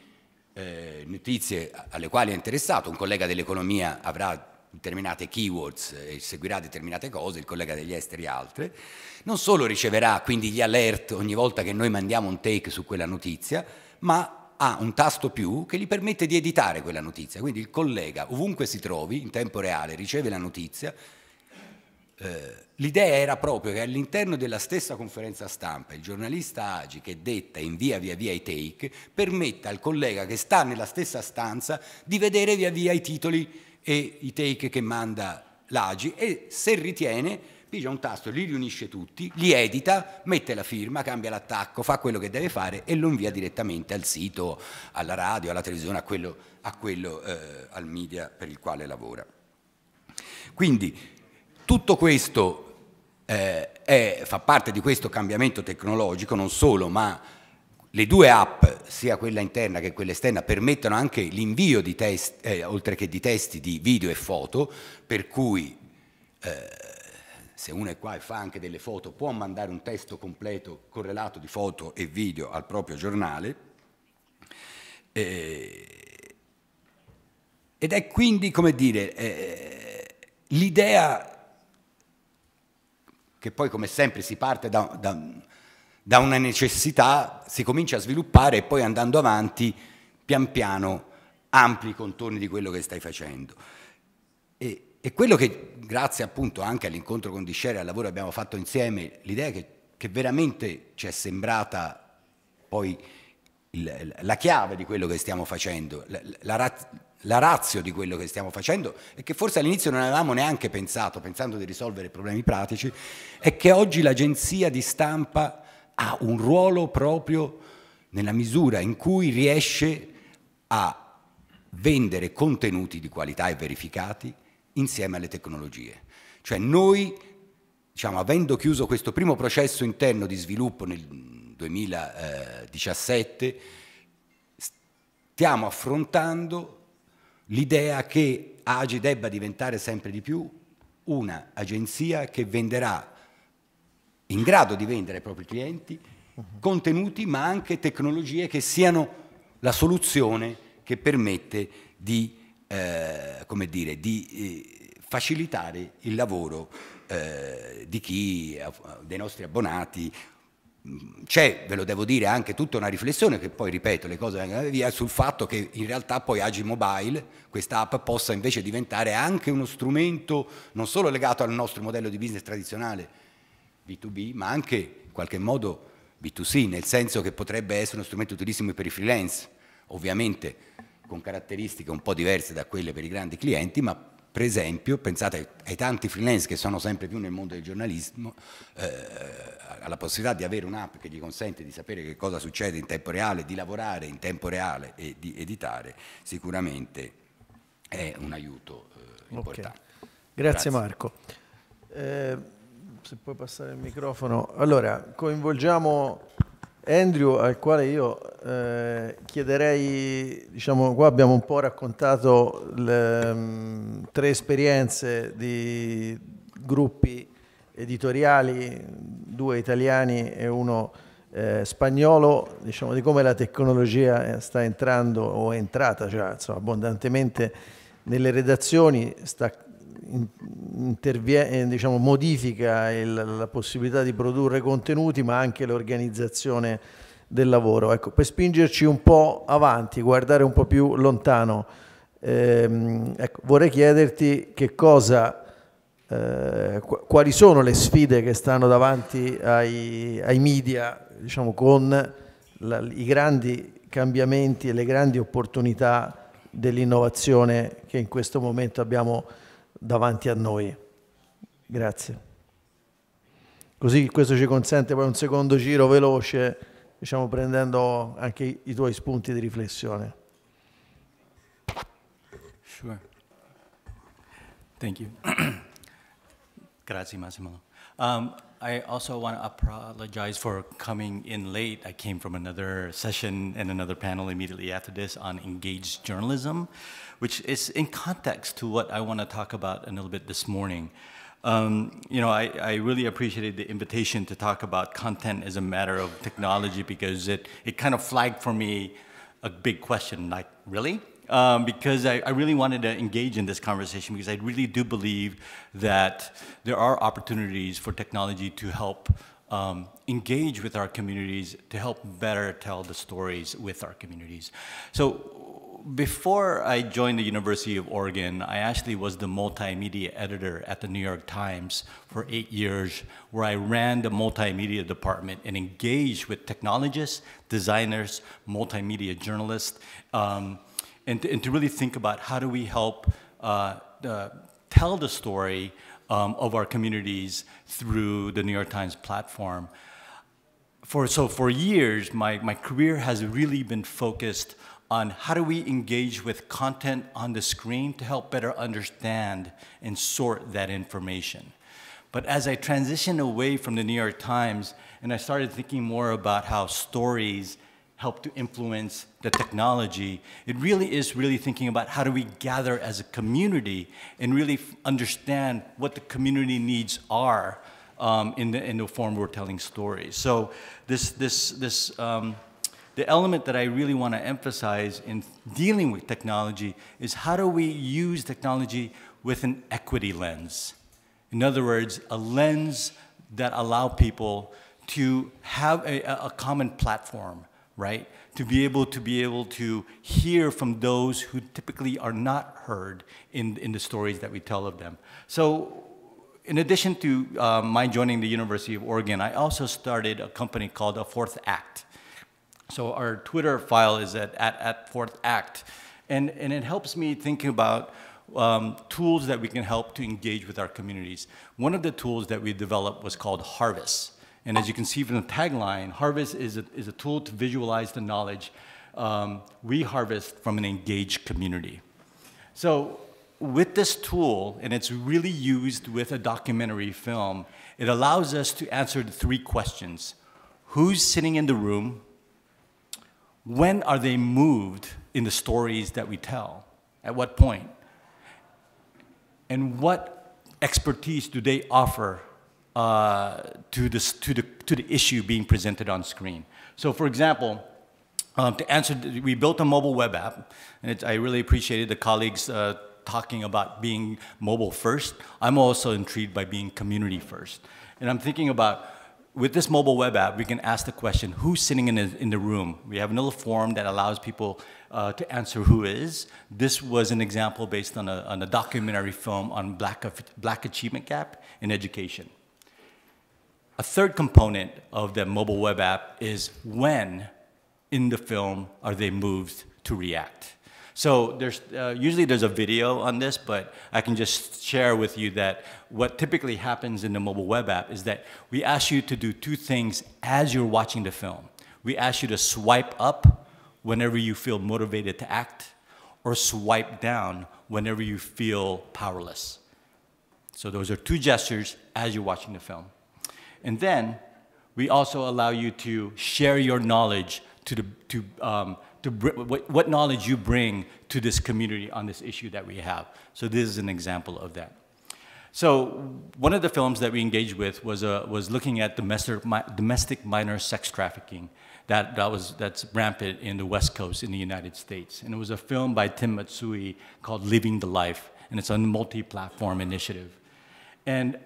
eh, notizie alle quali è interessato, un collega dell'economia avrà determinate keywords e seguirà determinate cose, il collega degli esteri altre, non solo riceverà quindi gli alert ogni volta che noi mandiamo un take su quella notizia, ma ha un tasto più che gli permette di editare quella notizia. Quindi il collega, ovunque si trovi, in tempo reale, riceve la notizia. Eh, l'idea era proprio che all'interno della stessa conferenza stampa il giornalista Agi che detta invia via via i take permetta al collega che sta nella stessa stanza di vedere via via i titoli e i take che manda l'AGI e se ritiene pigia un tasto, li riunisce tutti, li edita, mette la firma, cambia l'attacco, fa quello che deve fare e lo invia direttamente al sito, alla radio, alla televisione, a quello, a quello eh, al media per il quale lavora. Quindi tutto questo eh, è, fa parte di questo cambiamento tecnologico, non solo, ma le due app, sia quella interna che quella esterna, permettono anche l'invio di testi, eh, oltre che di testi, di video e foto, per cui eh, se uno è qua e fa anche delle foto, può mandare un testo completo correlato di foto e video al proprio giornale. Eh, ed è quindi, come dire, eh, l'idea che poi come sempre si parte da, da da una necessità si comincia a sviluppare e poi andando avanti pian piano ampli i contorni di quello che stai facendo. E, e quello che grazie appunto anche all'incontro con Discere e al lavoro che abbiamo fatto insieme, l'idea che, che veramente ci è sembrata poi il, la chiave di quello che stiamo facendo, la, la, la razio di quello che stiamo facendo e che forse all'inizio non avevamo neanche pensato, pensando di risolvere problemi pratici, è che oggi l'agenzia di stampa ha un ruolo proprio nella misura in cui riesce a vendere contenuti di qualità e verificati insieme alle tecnologie. Cioè noi, diciamo, avendo chiuso questo primo processo interno di sviluppo nel 2017, stiamo affrontando l'idea che Agi debba diventare sempre di più un'agenzia che venderà in grado di vendere ai propri clienti contenuti ma anche tecnologie che siano la soluzione che permette di, eh, dire, di eh, facilitare il lavoro eh, di chi, eh, dei nostri abbonati. C'è, ve lo devo dire, anche tutta una riflessione che poi, ripeto, le cose vanno via sul fatto che in realtà poi Agi Mobile, questa app, possa invece diventare anche uno strumento non solo legato al nostro modello di business tradizionale, B2B, ma anche in qualche modo B2C, nel senso che potrebbe essere uno strumento utilissimo per i freelance, ovviamente con caratteristiche un po' diverse da quelle per i grandi clienti, ma per esempio pensate ai tanti freelance che sono sempre più nel mondo del giornalismo, eh, alla possibilità di avere un'app che gli consente di sapere che cosa succede in tempo reale, di lavorare in tempo reale e di editare, sicuramente è un aiuto eh, importante. Okay. Grazie, Grazie, Marco. Eh, se puoi passare il microfono. Allora, coinvolgiamo Andrew al quale io eh, chiederei, diciamo qua abbiamo un po' raccontato le, mh, mm, tre esperienze di gruppi editoriali, due italiani e uno eh, spagnolo, diciamo di come la tecnologia eh, sta entrando o è entrata già cioè, insomma, abbondantemente nelle redazioni, sta interviene, eh, diciamo, modifica il, la possibilità di produrre contenuti ma anche l'organizzazione del lavoro. Ecco, per spingerci un po' avanti, guardare un po' più lontano, ehm, ecco, vorrei chiederti che cosa, eh, quali sono le sfide che stanno davanti ai, ai media diciamo, con la, i grandi cambiamenti e le grandi opportunità dell'innovazione che in questo momento abbiamo davanti a noi. Grazie. Così questo ci consente poi un secondo giro veloce, diciamo prendendo anche i tuoi spunti di riflessione. Sure. Thank you. *clears throat* Grazie Massimo. Um, I also want to apologize for coming in late. I came from another session and another panel immediately after this on engaged journalism, which is in context to what I want to talk about a little bit this morning. Um, you know, I, I, really appreciated the invitation to talk about content as a matter of technology because it, it kind of flagged for me a big question like, really? um, because I, I, really wanted to engage in this conversation because I really do believe that there are opportunities for technology to help um, engage with our communities, to help better tell the stories with our communities. So before I joined the University of Oregon, I actually was the multimedia editor at the New York Times for eight years, where I ran the multimedia department and engaged with technologists, designers, multimedia journalists, um, and, and to really think about how do we help uh, uh, tell the story um, of our communities through the New York Times platform. For, so for years, my, my career has really been focused on how do we engage with content on the screen to help better understand and sort that information. But as I transitioned away from the New York Times and I started thinking more about how stories help to influence the technology. It really is really thinking about how do we gather as a community and really understand what the community needs are um, in, the, in the form we're telling stories. So this, this, this um, the element that I really want to emphasize in dealing with technology is how do we use technology with an equity lens? In other words, a lens that allow people to have a, a common platform, right? To be able to be able to hear from those who typically are not heard in, in the stories that we tell of them. So in addition to uh, my joining the University of Oregon, I also started a company called A Fourth Act. So our Twitter file is at, at, at Fourth Act. And, and it helps me think about um, tools that we can help to engage with our communities. One of the tools that we developed was called Harvest. And as you can see from the tagline, Harvest is a, is a tool to visualize the knowledge um, we harvest from an engaged community. So with this tool, and it's really used with a documentary film, it allows us to answer the three questions. Who's sitting in the room? When are they moved in the stories that we tell? At what point? And what expertise do they offer uh, to, this, to, the, to the issue being presented on screen. So for example, um, to answer, we built a mobile web app, and it, I really appreciated the colleagues uh, talking about being mobile first. I'm also intrigued by being community first. And I'm thinking about, with this mobile web app, we can ask the question, who's sitting in the, in the room? We have another form that allows people uh, to answer who is. This was an example based on a, on a documentary film on black, black achievement gap in education. A third component of the mobile web app is when in the film are they moved to React. So there's, uh, usually there's a video on this, but I can just share with you that what typically happens in the mobile web app is that we ask you to do two things as you're watching the film. We ask you to swipe up whenever you feel motivated to act, or swipe down whenever you feel powerless. So those are two gestures as you're watching the film. And then we also allow you to share your knowledge to, the, to, um, to what, what knowledge you bring to this community on this issue that we have. So this is an example of that. So one of the films that we engaged with was, uh, was looking at domestic, mi domestic minor sex trafficking that, that was, that's rampant in the West Coast in the United States. And it was a film by Tim Matsui called Living the Life, and it's a multi-platform initiative. And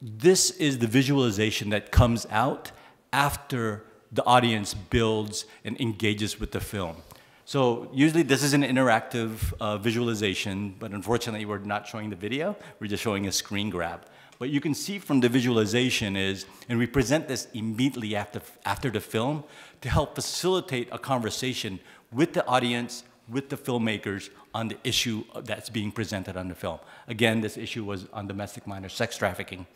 this is the visualization that comes out after the audience builds and engages with the film. So usually this is an interactive uh, visualization, but unfortunately we're not showing the video, we're just showing a screen grab. But you can see from the visualization is, and we present this immediately after, after the film to help facilitate a conversation with the audience with the filmmakers on the issue that's being presented on the film. Again, this issue was on domestic minor sex trafficking.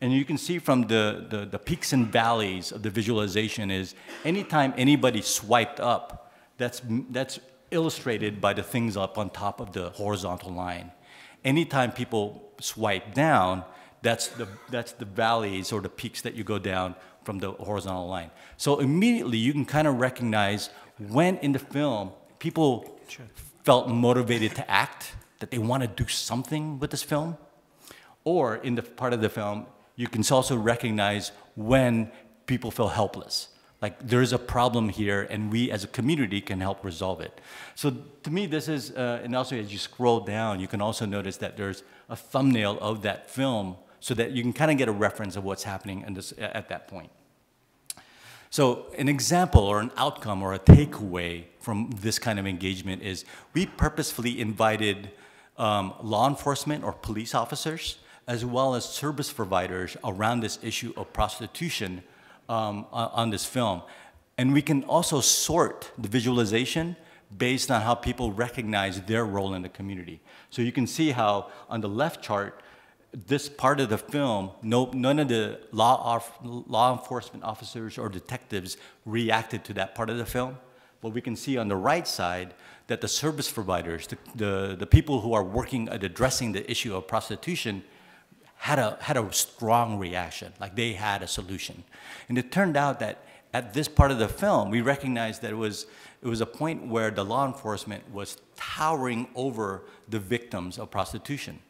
And you can see from the, the, the peaks and valleys of the visualization is anytime anybody swiped up, that's, that's illustrated by the things up on top of the horizontal line. Anytime people swipe down, that's the, that's the valleys or the peaks that you go down from the horizontal line. So immediately you can kind of recognize when in the film people sure. felt motivated to act, that they want to do something with this film. Or in the part of the film, you can also recognize when people feel helpless. Like there's a problem here, and we as a community can help resolve it. So to me, this is, uh, and also as you scroll down, you can also notice that there's a thumbnail of that film so that you can kind of get a reference of what's happening this, at that point. So an example or an outcome or a takeaway from this kind of engagement is we purposefully invited um, law enforcement or police officers as well as service providers around this issue of prostitution um, on this film. And we can also sort the visualization based on how people recognize their role in the community. So you can see how on the left chart, this part of the film, no, none of the law, law enforcement officers or detectives reacted to that part of the film. But we can see on the right side that the service providers, the, the, the people who are working at addressing the issue of prostitution, had a, had a strong reaction, like they had a solution. And it turned out that at this part of the film, we recognized that it was, it was a point where the law enforcement was towering over the victims of prostitution.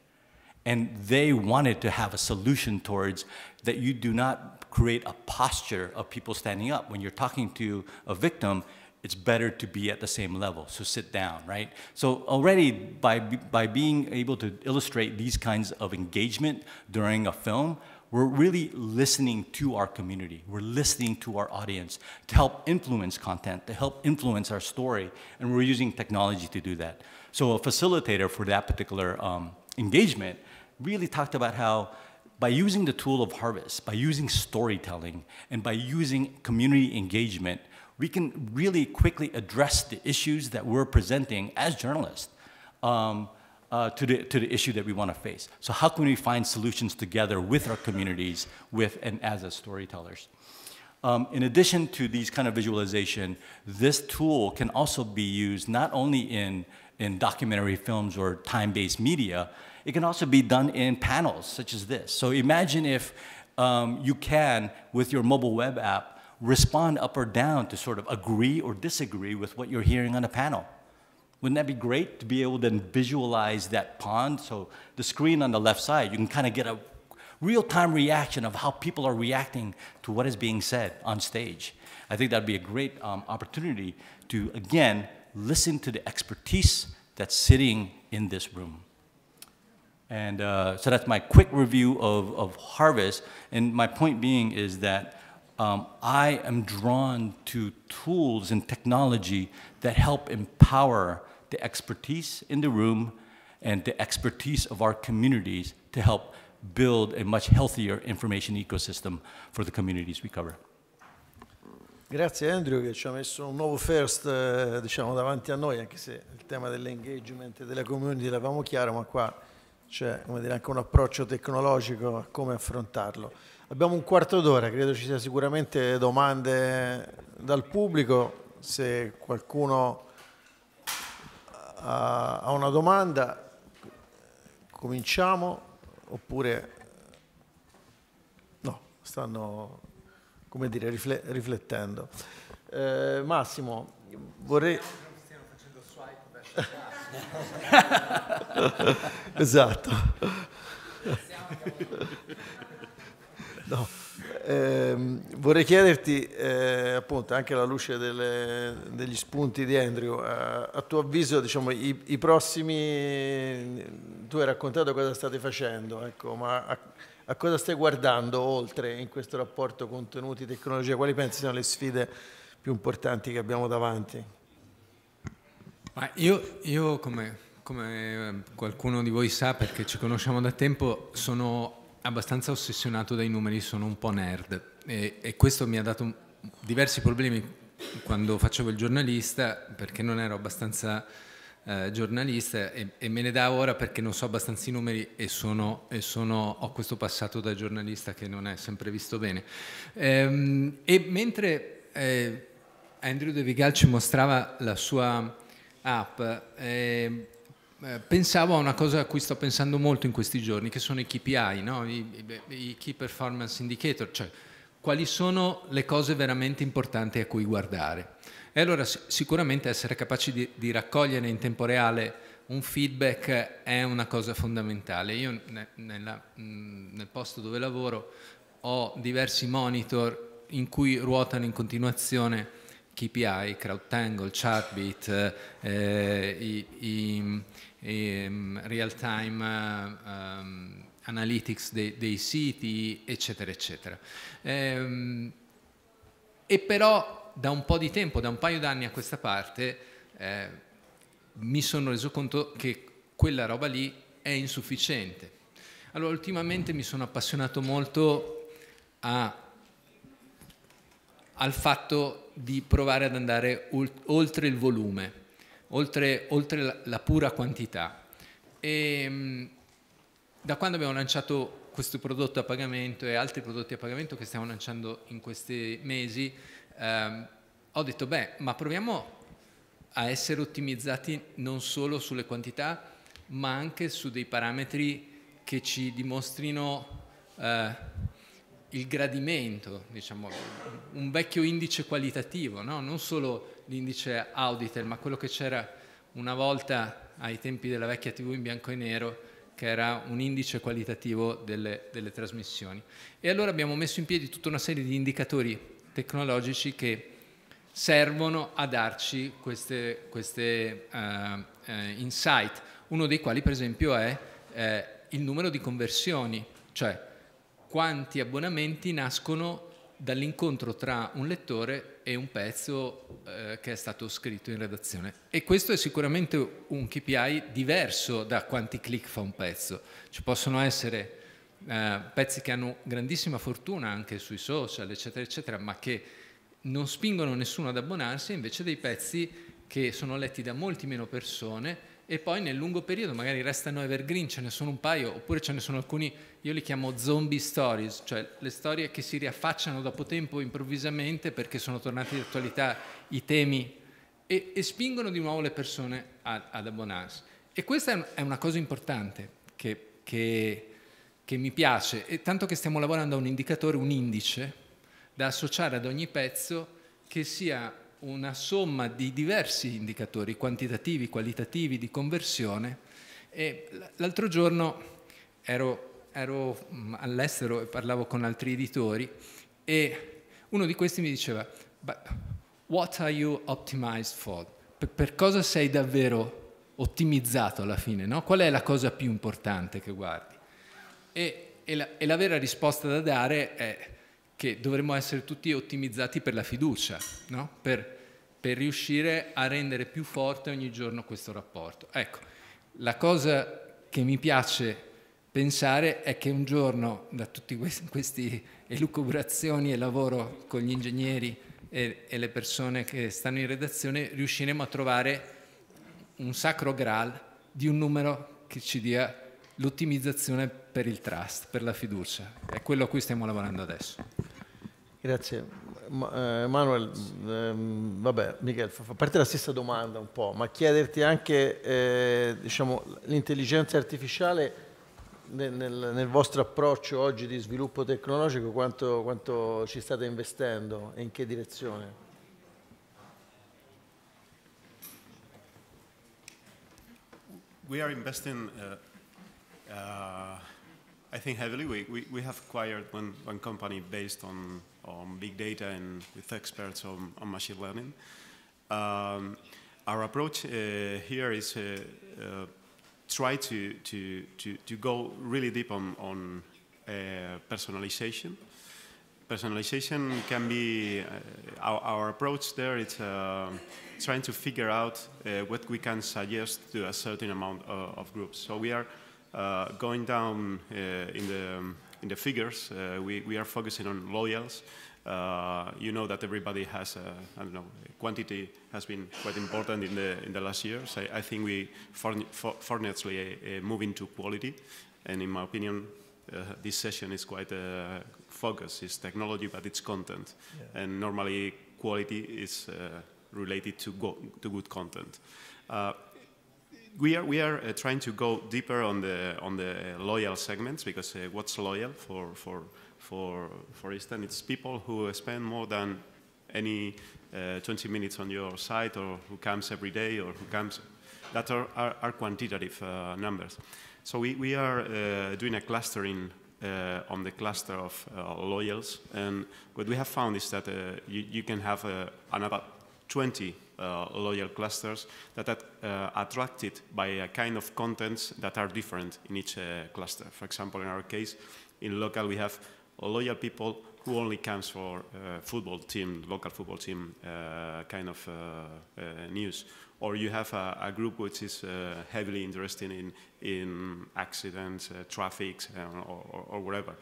And they wanted to have a solution towards that you do not create a posture of people standing up. When you're talking to a victim, it's better to be at the same level. So sit down, right? So already by, by being able to illustrate these kinds of engagement during a film, we're really listening to our community. We're listening to our audience to help influence content, to help influence our story, and we're using technology to do that. So a facilitator for that particular um, engagement really talked about how by using the tool of harvest, by using storytelling, and by using community engagement, we can really quickly address the issues that we're presenting as journalists um, uh, to, the, to the issue that we want to face. So how can we find solutions together with our communities, with and as a storytellers? Um, in addition to these kind of visualization, this tool can also be used not only in, in documentary films or time-based media, it can also be done in panels such as this. So imagine if um, you can, with your mobile web app, respond up or down to sort of agree or disagree with what you're hearing on a panel. Wouldn't that be great to be able to visualize that pond? So the screen on the left side, you can kind of get a real-time reaction of how people are reacting to what is being said on stage. I think that'd be a great um, opportunity to, again, listen to the expertise that's sitting in this room. And uh, so that's my quick review of, of Harvest. And my point being is that um, I am drawn to tools and technology that help empower the expertise in the room and the expertise of our communities to help build a much healthier information ecosystem for the communities we cover. Grazie Andrew che ci ha messo un nuovo first eh, diciamo, davanti a noi, anche se il tema dell'engagement e della community l'avevamo chiaro, ma qua c'è dire, anche un approccio tecnologico a come affrontarlo. Abbiamo un quarto d'ora, credo ci sia sicuramente domande dal pubblico, se qualcuno ha una domanda cominciamo oppure no, stanno come dire, riflettendo. Eh, Massimo, vorrei... Stiamo facendo swipe *laughs* esatto. No. Eh, vorrei chiederti, eh, appunto, anche alla luce delle, degli spunti di Andrew, a, eh, a tuo avviso diciamo, i, i, prossimi, tu hai raccontato cosa state facendo, ecco, ma a, a, cosa stai guardando oltre in questo rapporto contenuti-tecnologia? Quali pensi siano le sfide più importanti che abbiamo davanti? Ma io, io come, come eh, qualcuno di voi sa, perché ci conosciamo da tempo, sono abbastanza ossessionato dai numeri, sono un po' nerd e, e, questo mi ha dato diversi problemi quando facevo il giornalista perché non ero abbastanza eh, giornalista e, e, me ne dà ora perché non so abbastanza i numeri e, sono, e sono, ho questo passato da giornalista che non è sempre visto bene. Ehm, e mentre eh, Andrew De Vigal ci mostrava la sua app, ehm, eh, pensavo a una cosa a cui sto pensando molto in questi giorni, che sono i KPI, no? I, i, i Key Performance Indicator, cioè quali sono le cose veramente importanti a cui guardare. E allora sicuramente essere capaci di, di raccogliere in tempo reale un feedback è una cosa fondamentale. Io ne, nella, nel posto dove lavoro ho diversi monitor in cui ruotano in continuazione KPI, CrowdTangle, Chartbeat, eh, i, i, i ehm, real-time um, analytics dei, dei, siti, eccetera, eccetera. Ehm, e però da un po' di tempo, da un paio d'anni a questa parte, eh, mi sono reso conto che quella roba lì è insufficiente. Allora, ultimamente mi sono appassionato molto a al fatto di provare ad andare oltre il volume, oltre, oltre la, pura quantità. E, ehm, da quando abbiamo lanciato questo prodotto a pagamento e altri prodotti a pagamento che stiamo lanciando in questi mesi, ehm, ho detto, beh, ma proviamo a essere ottimizzati non solo sulle quantità, ma anche su dei parametri che ci dimostrino eh, il gradimento, diciamo, un vecchio indice qualitativo, no? non solo l'indice Auditel, ma quello che c'era una volta ai tempi della vecchia TV in bianco e nero, che era un indice qualitativo delle, delle trasmissioni. E allora abbiamo messo in piedi tutta una serie di indicatori tecnologici che servono a darci queste, queste uh, uh, insight, uno dei quali per esempio è uh, il numero di conversioni, cioè quanti abbonamenti nascono dall'incontro tra un lettore e un pezzo eh, che è stato scritto in redazione. E questo è sicuramente un KPI diverso da quanti click fa un pezzo. Ci possono essere eh, pezzi che hanno grandissima fortuna anche sui social, eccetera, eccetera, ma che non spingono nessuno ad abbonarsi, invece dei pezzi che sono letti da molti meno persone e poi nel lungo periodo magari restano evergreen, ce ne sono un paio, oppure ce ne sono alcuni, io li chiamo zombie stories, cioè le storie che si riaffacciano dopo tempo improvvisamente perché sono tornati di attualità i temi e, e spingono di nuovo le persone a, ad abbonarsi. E questa è, una cosa importante che, che, che mi piace, e tanto che stiamo lavorando a un indicatore, un indice, da associare ad ogni pezzo che sia una somma di diversi indicatori quantitativi, qualitativi, di conversione e l'altro giorno ero, ero mm, all'estero e parlavo con altri editori e uno di questi mi diceva what are you optimized for? Per, per cosa sei davvero ottimizzato alla fine? No? Qual è la cosa più importante che guardi? E, e, la, e la vera risposta da dare è che dovremmo essere tutti ottimizzati per la fiducia, no? per, per riuscire a rendere più forte ogni giorno questo rapporto. Ecco, la cosa che mi piace pensare è che un giorno da tutte queste elucubrazioni e lavoro con gli ingegneri e, e, le persone che stanno in redazione riusciremo a trovare un sacro graal di un numero che ci dia l'ottimizzazione per il trust, per la fiducia. È quello a cui stiamo lavorando adesso. Grazie. Eh, Manuel, ehm, vabbè, Michele, a parte la stessa domanda un po', ma chiederti anche eh, diciamo, l'intelligenza artificiale nel, nel, nel, vostro approccio oggi di sviluppo tecnologico, quanto, quanto ci state investendo e in che direzione? We are investing eh, uh, uh I think heavily. We, we, we have acquired one, one company based on, on big data and with experts on, on machine learning. Um, our approach uh, here is uh, uh, try to, to, to, to go really deep on, on uh, personalization. Personalization can be uh, our, our, approach there. It's uh, trying to figure out what we can suggest to a certain amount of, of groups. So we are uh, going down uh, in the um, in the figures, uh, we we are focusing on loyals. you know that everybody has a, I don't know quantity has been quite important in the in the last years. I, I, think we fortunately moving to quality, and in my opinion, uh, this session is quite a focus. It's technology, but it's content, yeah. and normally quality is uh, related to, go to good content we are we are uh, trying to go deeper on the on the loyal segments because uh, what's loyal for for for for instance it's people who spend more than any uh, 20 minutes on your site or who comes every day or who comes that are are, are quantitative uh, numbers so we we are uh, doing a clustering uh, on the cluster of loyals and what we have found is that you, you can have another 20 uh, loyal clusters that are uh, attracted by a kind of contents that are different in each uh, cluster. For example, in our case, in local, we have loyal people who only comes for uh, football team, local football team kind of news or you have a, a group which is uh, heavily interested in, in accidents, uh, traffic, um, or, or, or, whatever.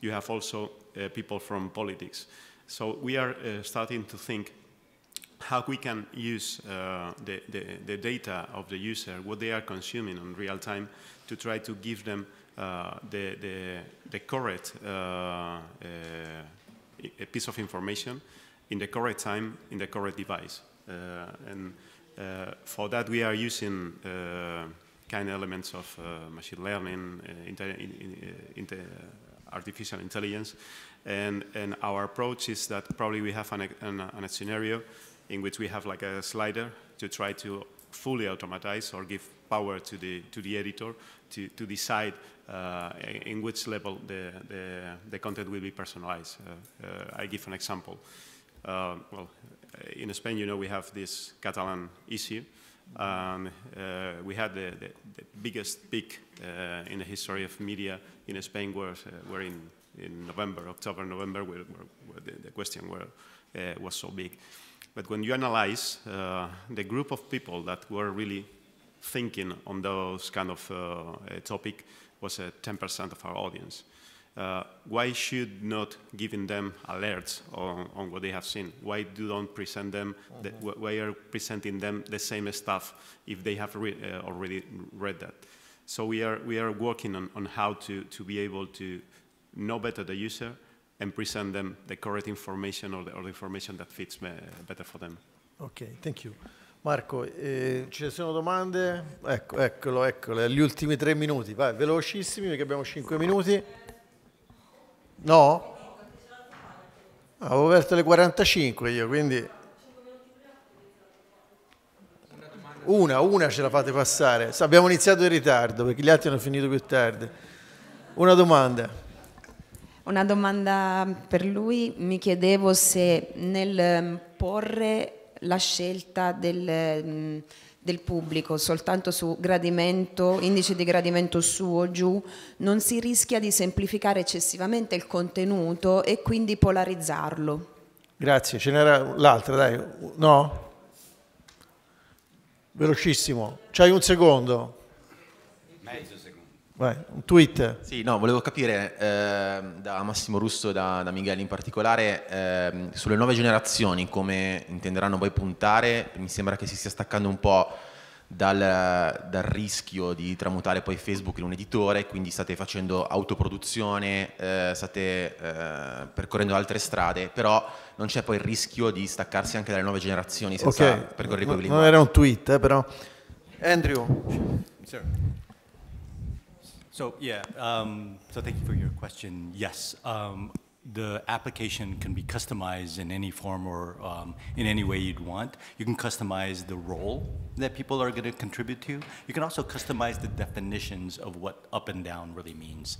You have also uh, people from politics. So we are starting to think how we can use uh, the, the, the, data of the user, what they are consuming in real time, to try to give them uh, the, the, the, correct uh, uh piece of information in the correct time, in the correct device. Uh, and uh, for that, we are using kind of elements of machine learning, inter, artificial intelligence. And, and our approach is that probably we have an, an, an a scenario in which we have like a slider to try to fully automatize or give power to the, to the editor to, to decide uh, in which level the, the, the, content will be personalized. Uh, uh, I give an example. Uh, well, in Spain, you know, we have this Catalan issue. Um, uh, we had the, the, the biggest peak uh, in the history of media in Spain where, where in, in November, October, November, where, where the, the, question were, was so big. But when you analyze uh, the group of people that were really thinking on those kind of uh, topic was 10% uh, of our audience. Uh, why should not giving them alerts on, on, what they have seen? Why do don't present them? Mm -hmm. the, mm-hmm. why are presenting them the same stuff if they have re uh, already read that? So we are we are working on, on how to to be able to know better the user, and present them the correct information or the, or the information that fits uh, better for them. Ok, thank you. Marco, eh, ci sono domande? Ecco, eccolo, eccolo, gli ultimi tre minuti, vai, velocissimi perché abbiamo cinque minuti. No? Avevo aperto le 45 io, quindi... Una, una ce la fate passare. Abbiamo iniziato in ritardo perché gli altri hanno finito più tardi. Una domanda. Una domanda per lui, mi chiedevo se nel ehm, porre la scelta del, ehm, del pubblico soltanto su gradimento, indice di gradimento suo giù, non si rischia di semplificare eccessivamente il contenuto e quindi polarizzarlo. Grazie, ce n'era l'altra, dai. No? Velocissimo. C'hai un secondo. Vai, un tweet. Sì, no, volevo capire eh, da Massimo Russo e da, da Miguel in particolare eh, sulle nuove generazioni come intenderanno poi puntare. Mi sembra che si stia staccando un po' dal, dal rischio di tramutare poi Facebook in un editore, quindi state facendo autoproduzione, eh, state eh, percorrendo altre strade, però non c'è poi il rischio di staccarsi anche dalle nuove generazioni senza okay. percorrere quei no, linguaggi. Non era un tweet, eh, però. Andrew. Sì. So yeah, um, so thank you for your question. Yes, um, the application can be customized in any form or um, in any way you'd want. You can customize the role that people are going to contribute to. You can also customize the definitions of what up and down really means.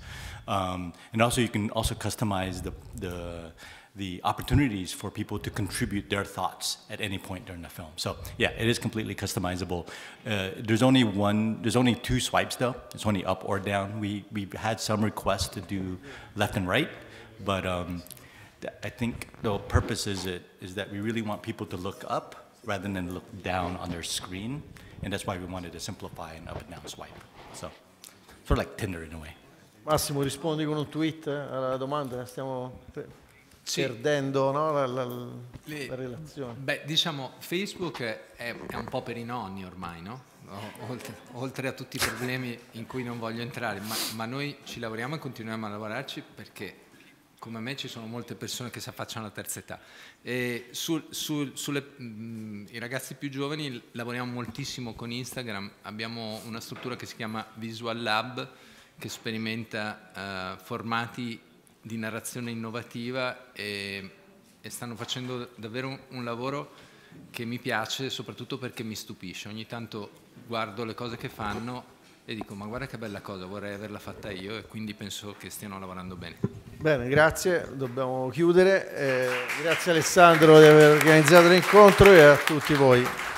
Um, and also you can also customize the, the the opportunities for people to contribute their thoughts at any point during the film. So yeah, it is completely customizable. Uh, there's only one, there's only two swipes though. It's only up or down. We we had some requests to do left and right, but um, I think the purpose is it is that we really want people to look up rather than look down on their screen, and that's why we wanted to simplify an up and down swipe. So sort of like Tinder in a way. Massimo, rispondi con un tweet eh, alla domanda. Stiamo sì. perdendo no, la, la, Le, la, relazione. Beh, diciamo, Facebook è, è, un po' per i nonni ormai, no? Oltre, oltre, a tutti i problemi in cui non voglio entrare, ma, ma noi ci lavoriamo e continuiamo a lavorarci perché come me ci sono molte persone che si affacciano alla terza età. Sul, sul, sulle, mh, mm, I ragazzi più giovani lavoriamo moltissimo con Instagram, abbiamo una struttura che si chiama Visual Lab che sperimenta eh, formati di narrazione innovativa e, e stanno facendo davvero un, un, lavoro che mi piace soprattutto perché mi stupisce. Ogni tanto guardo le cose che fanno e dico ma guarda che bella cosa, vorrei averla fatta io e quindi penso che stiano lavorando bene. Bene, grazie, dobbiamo chiudere. Eh, grazie Alessandro di aver organizzato l'incontro e a tutti voi.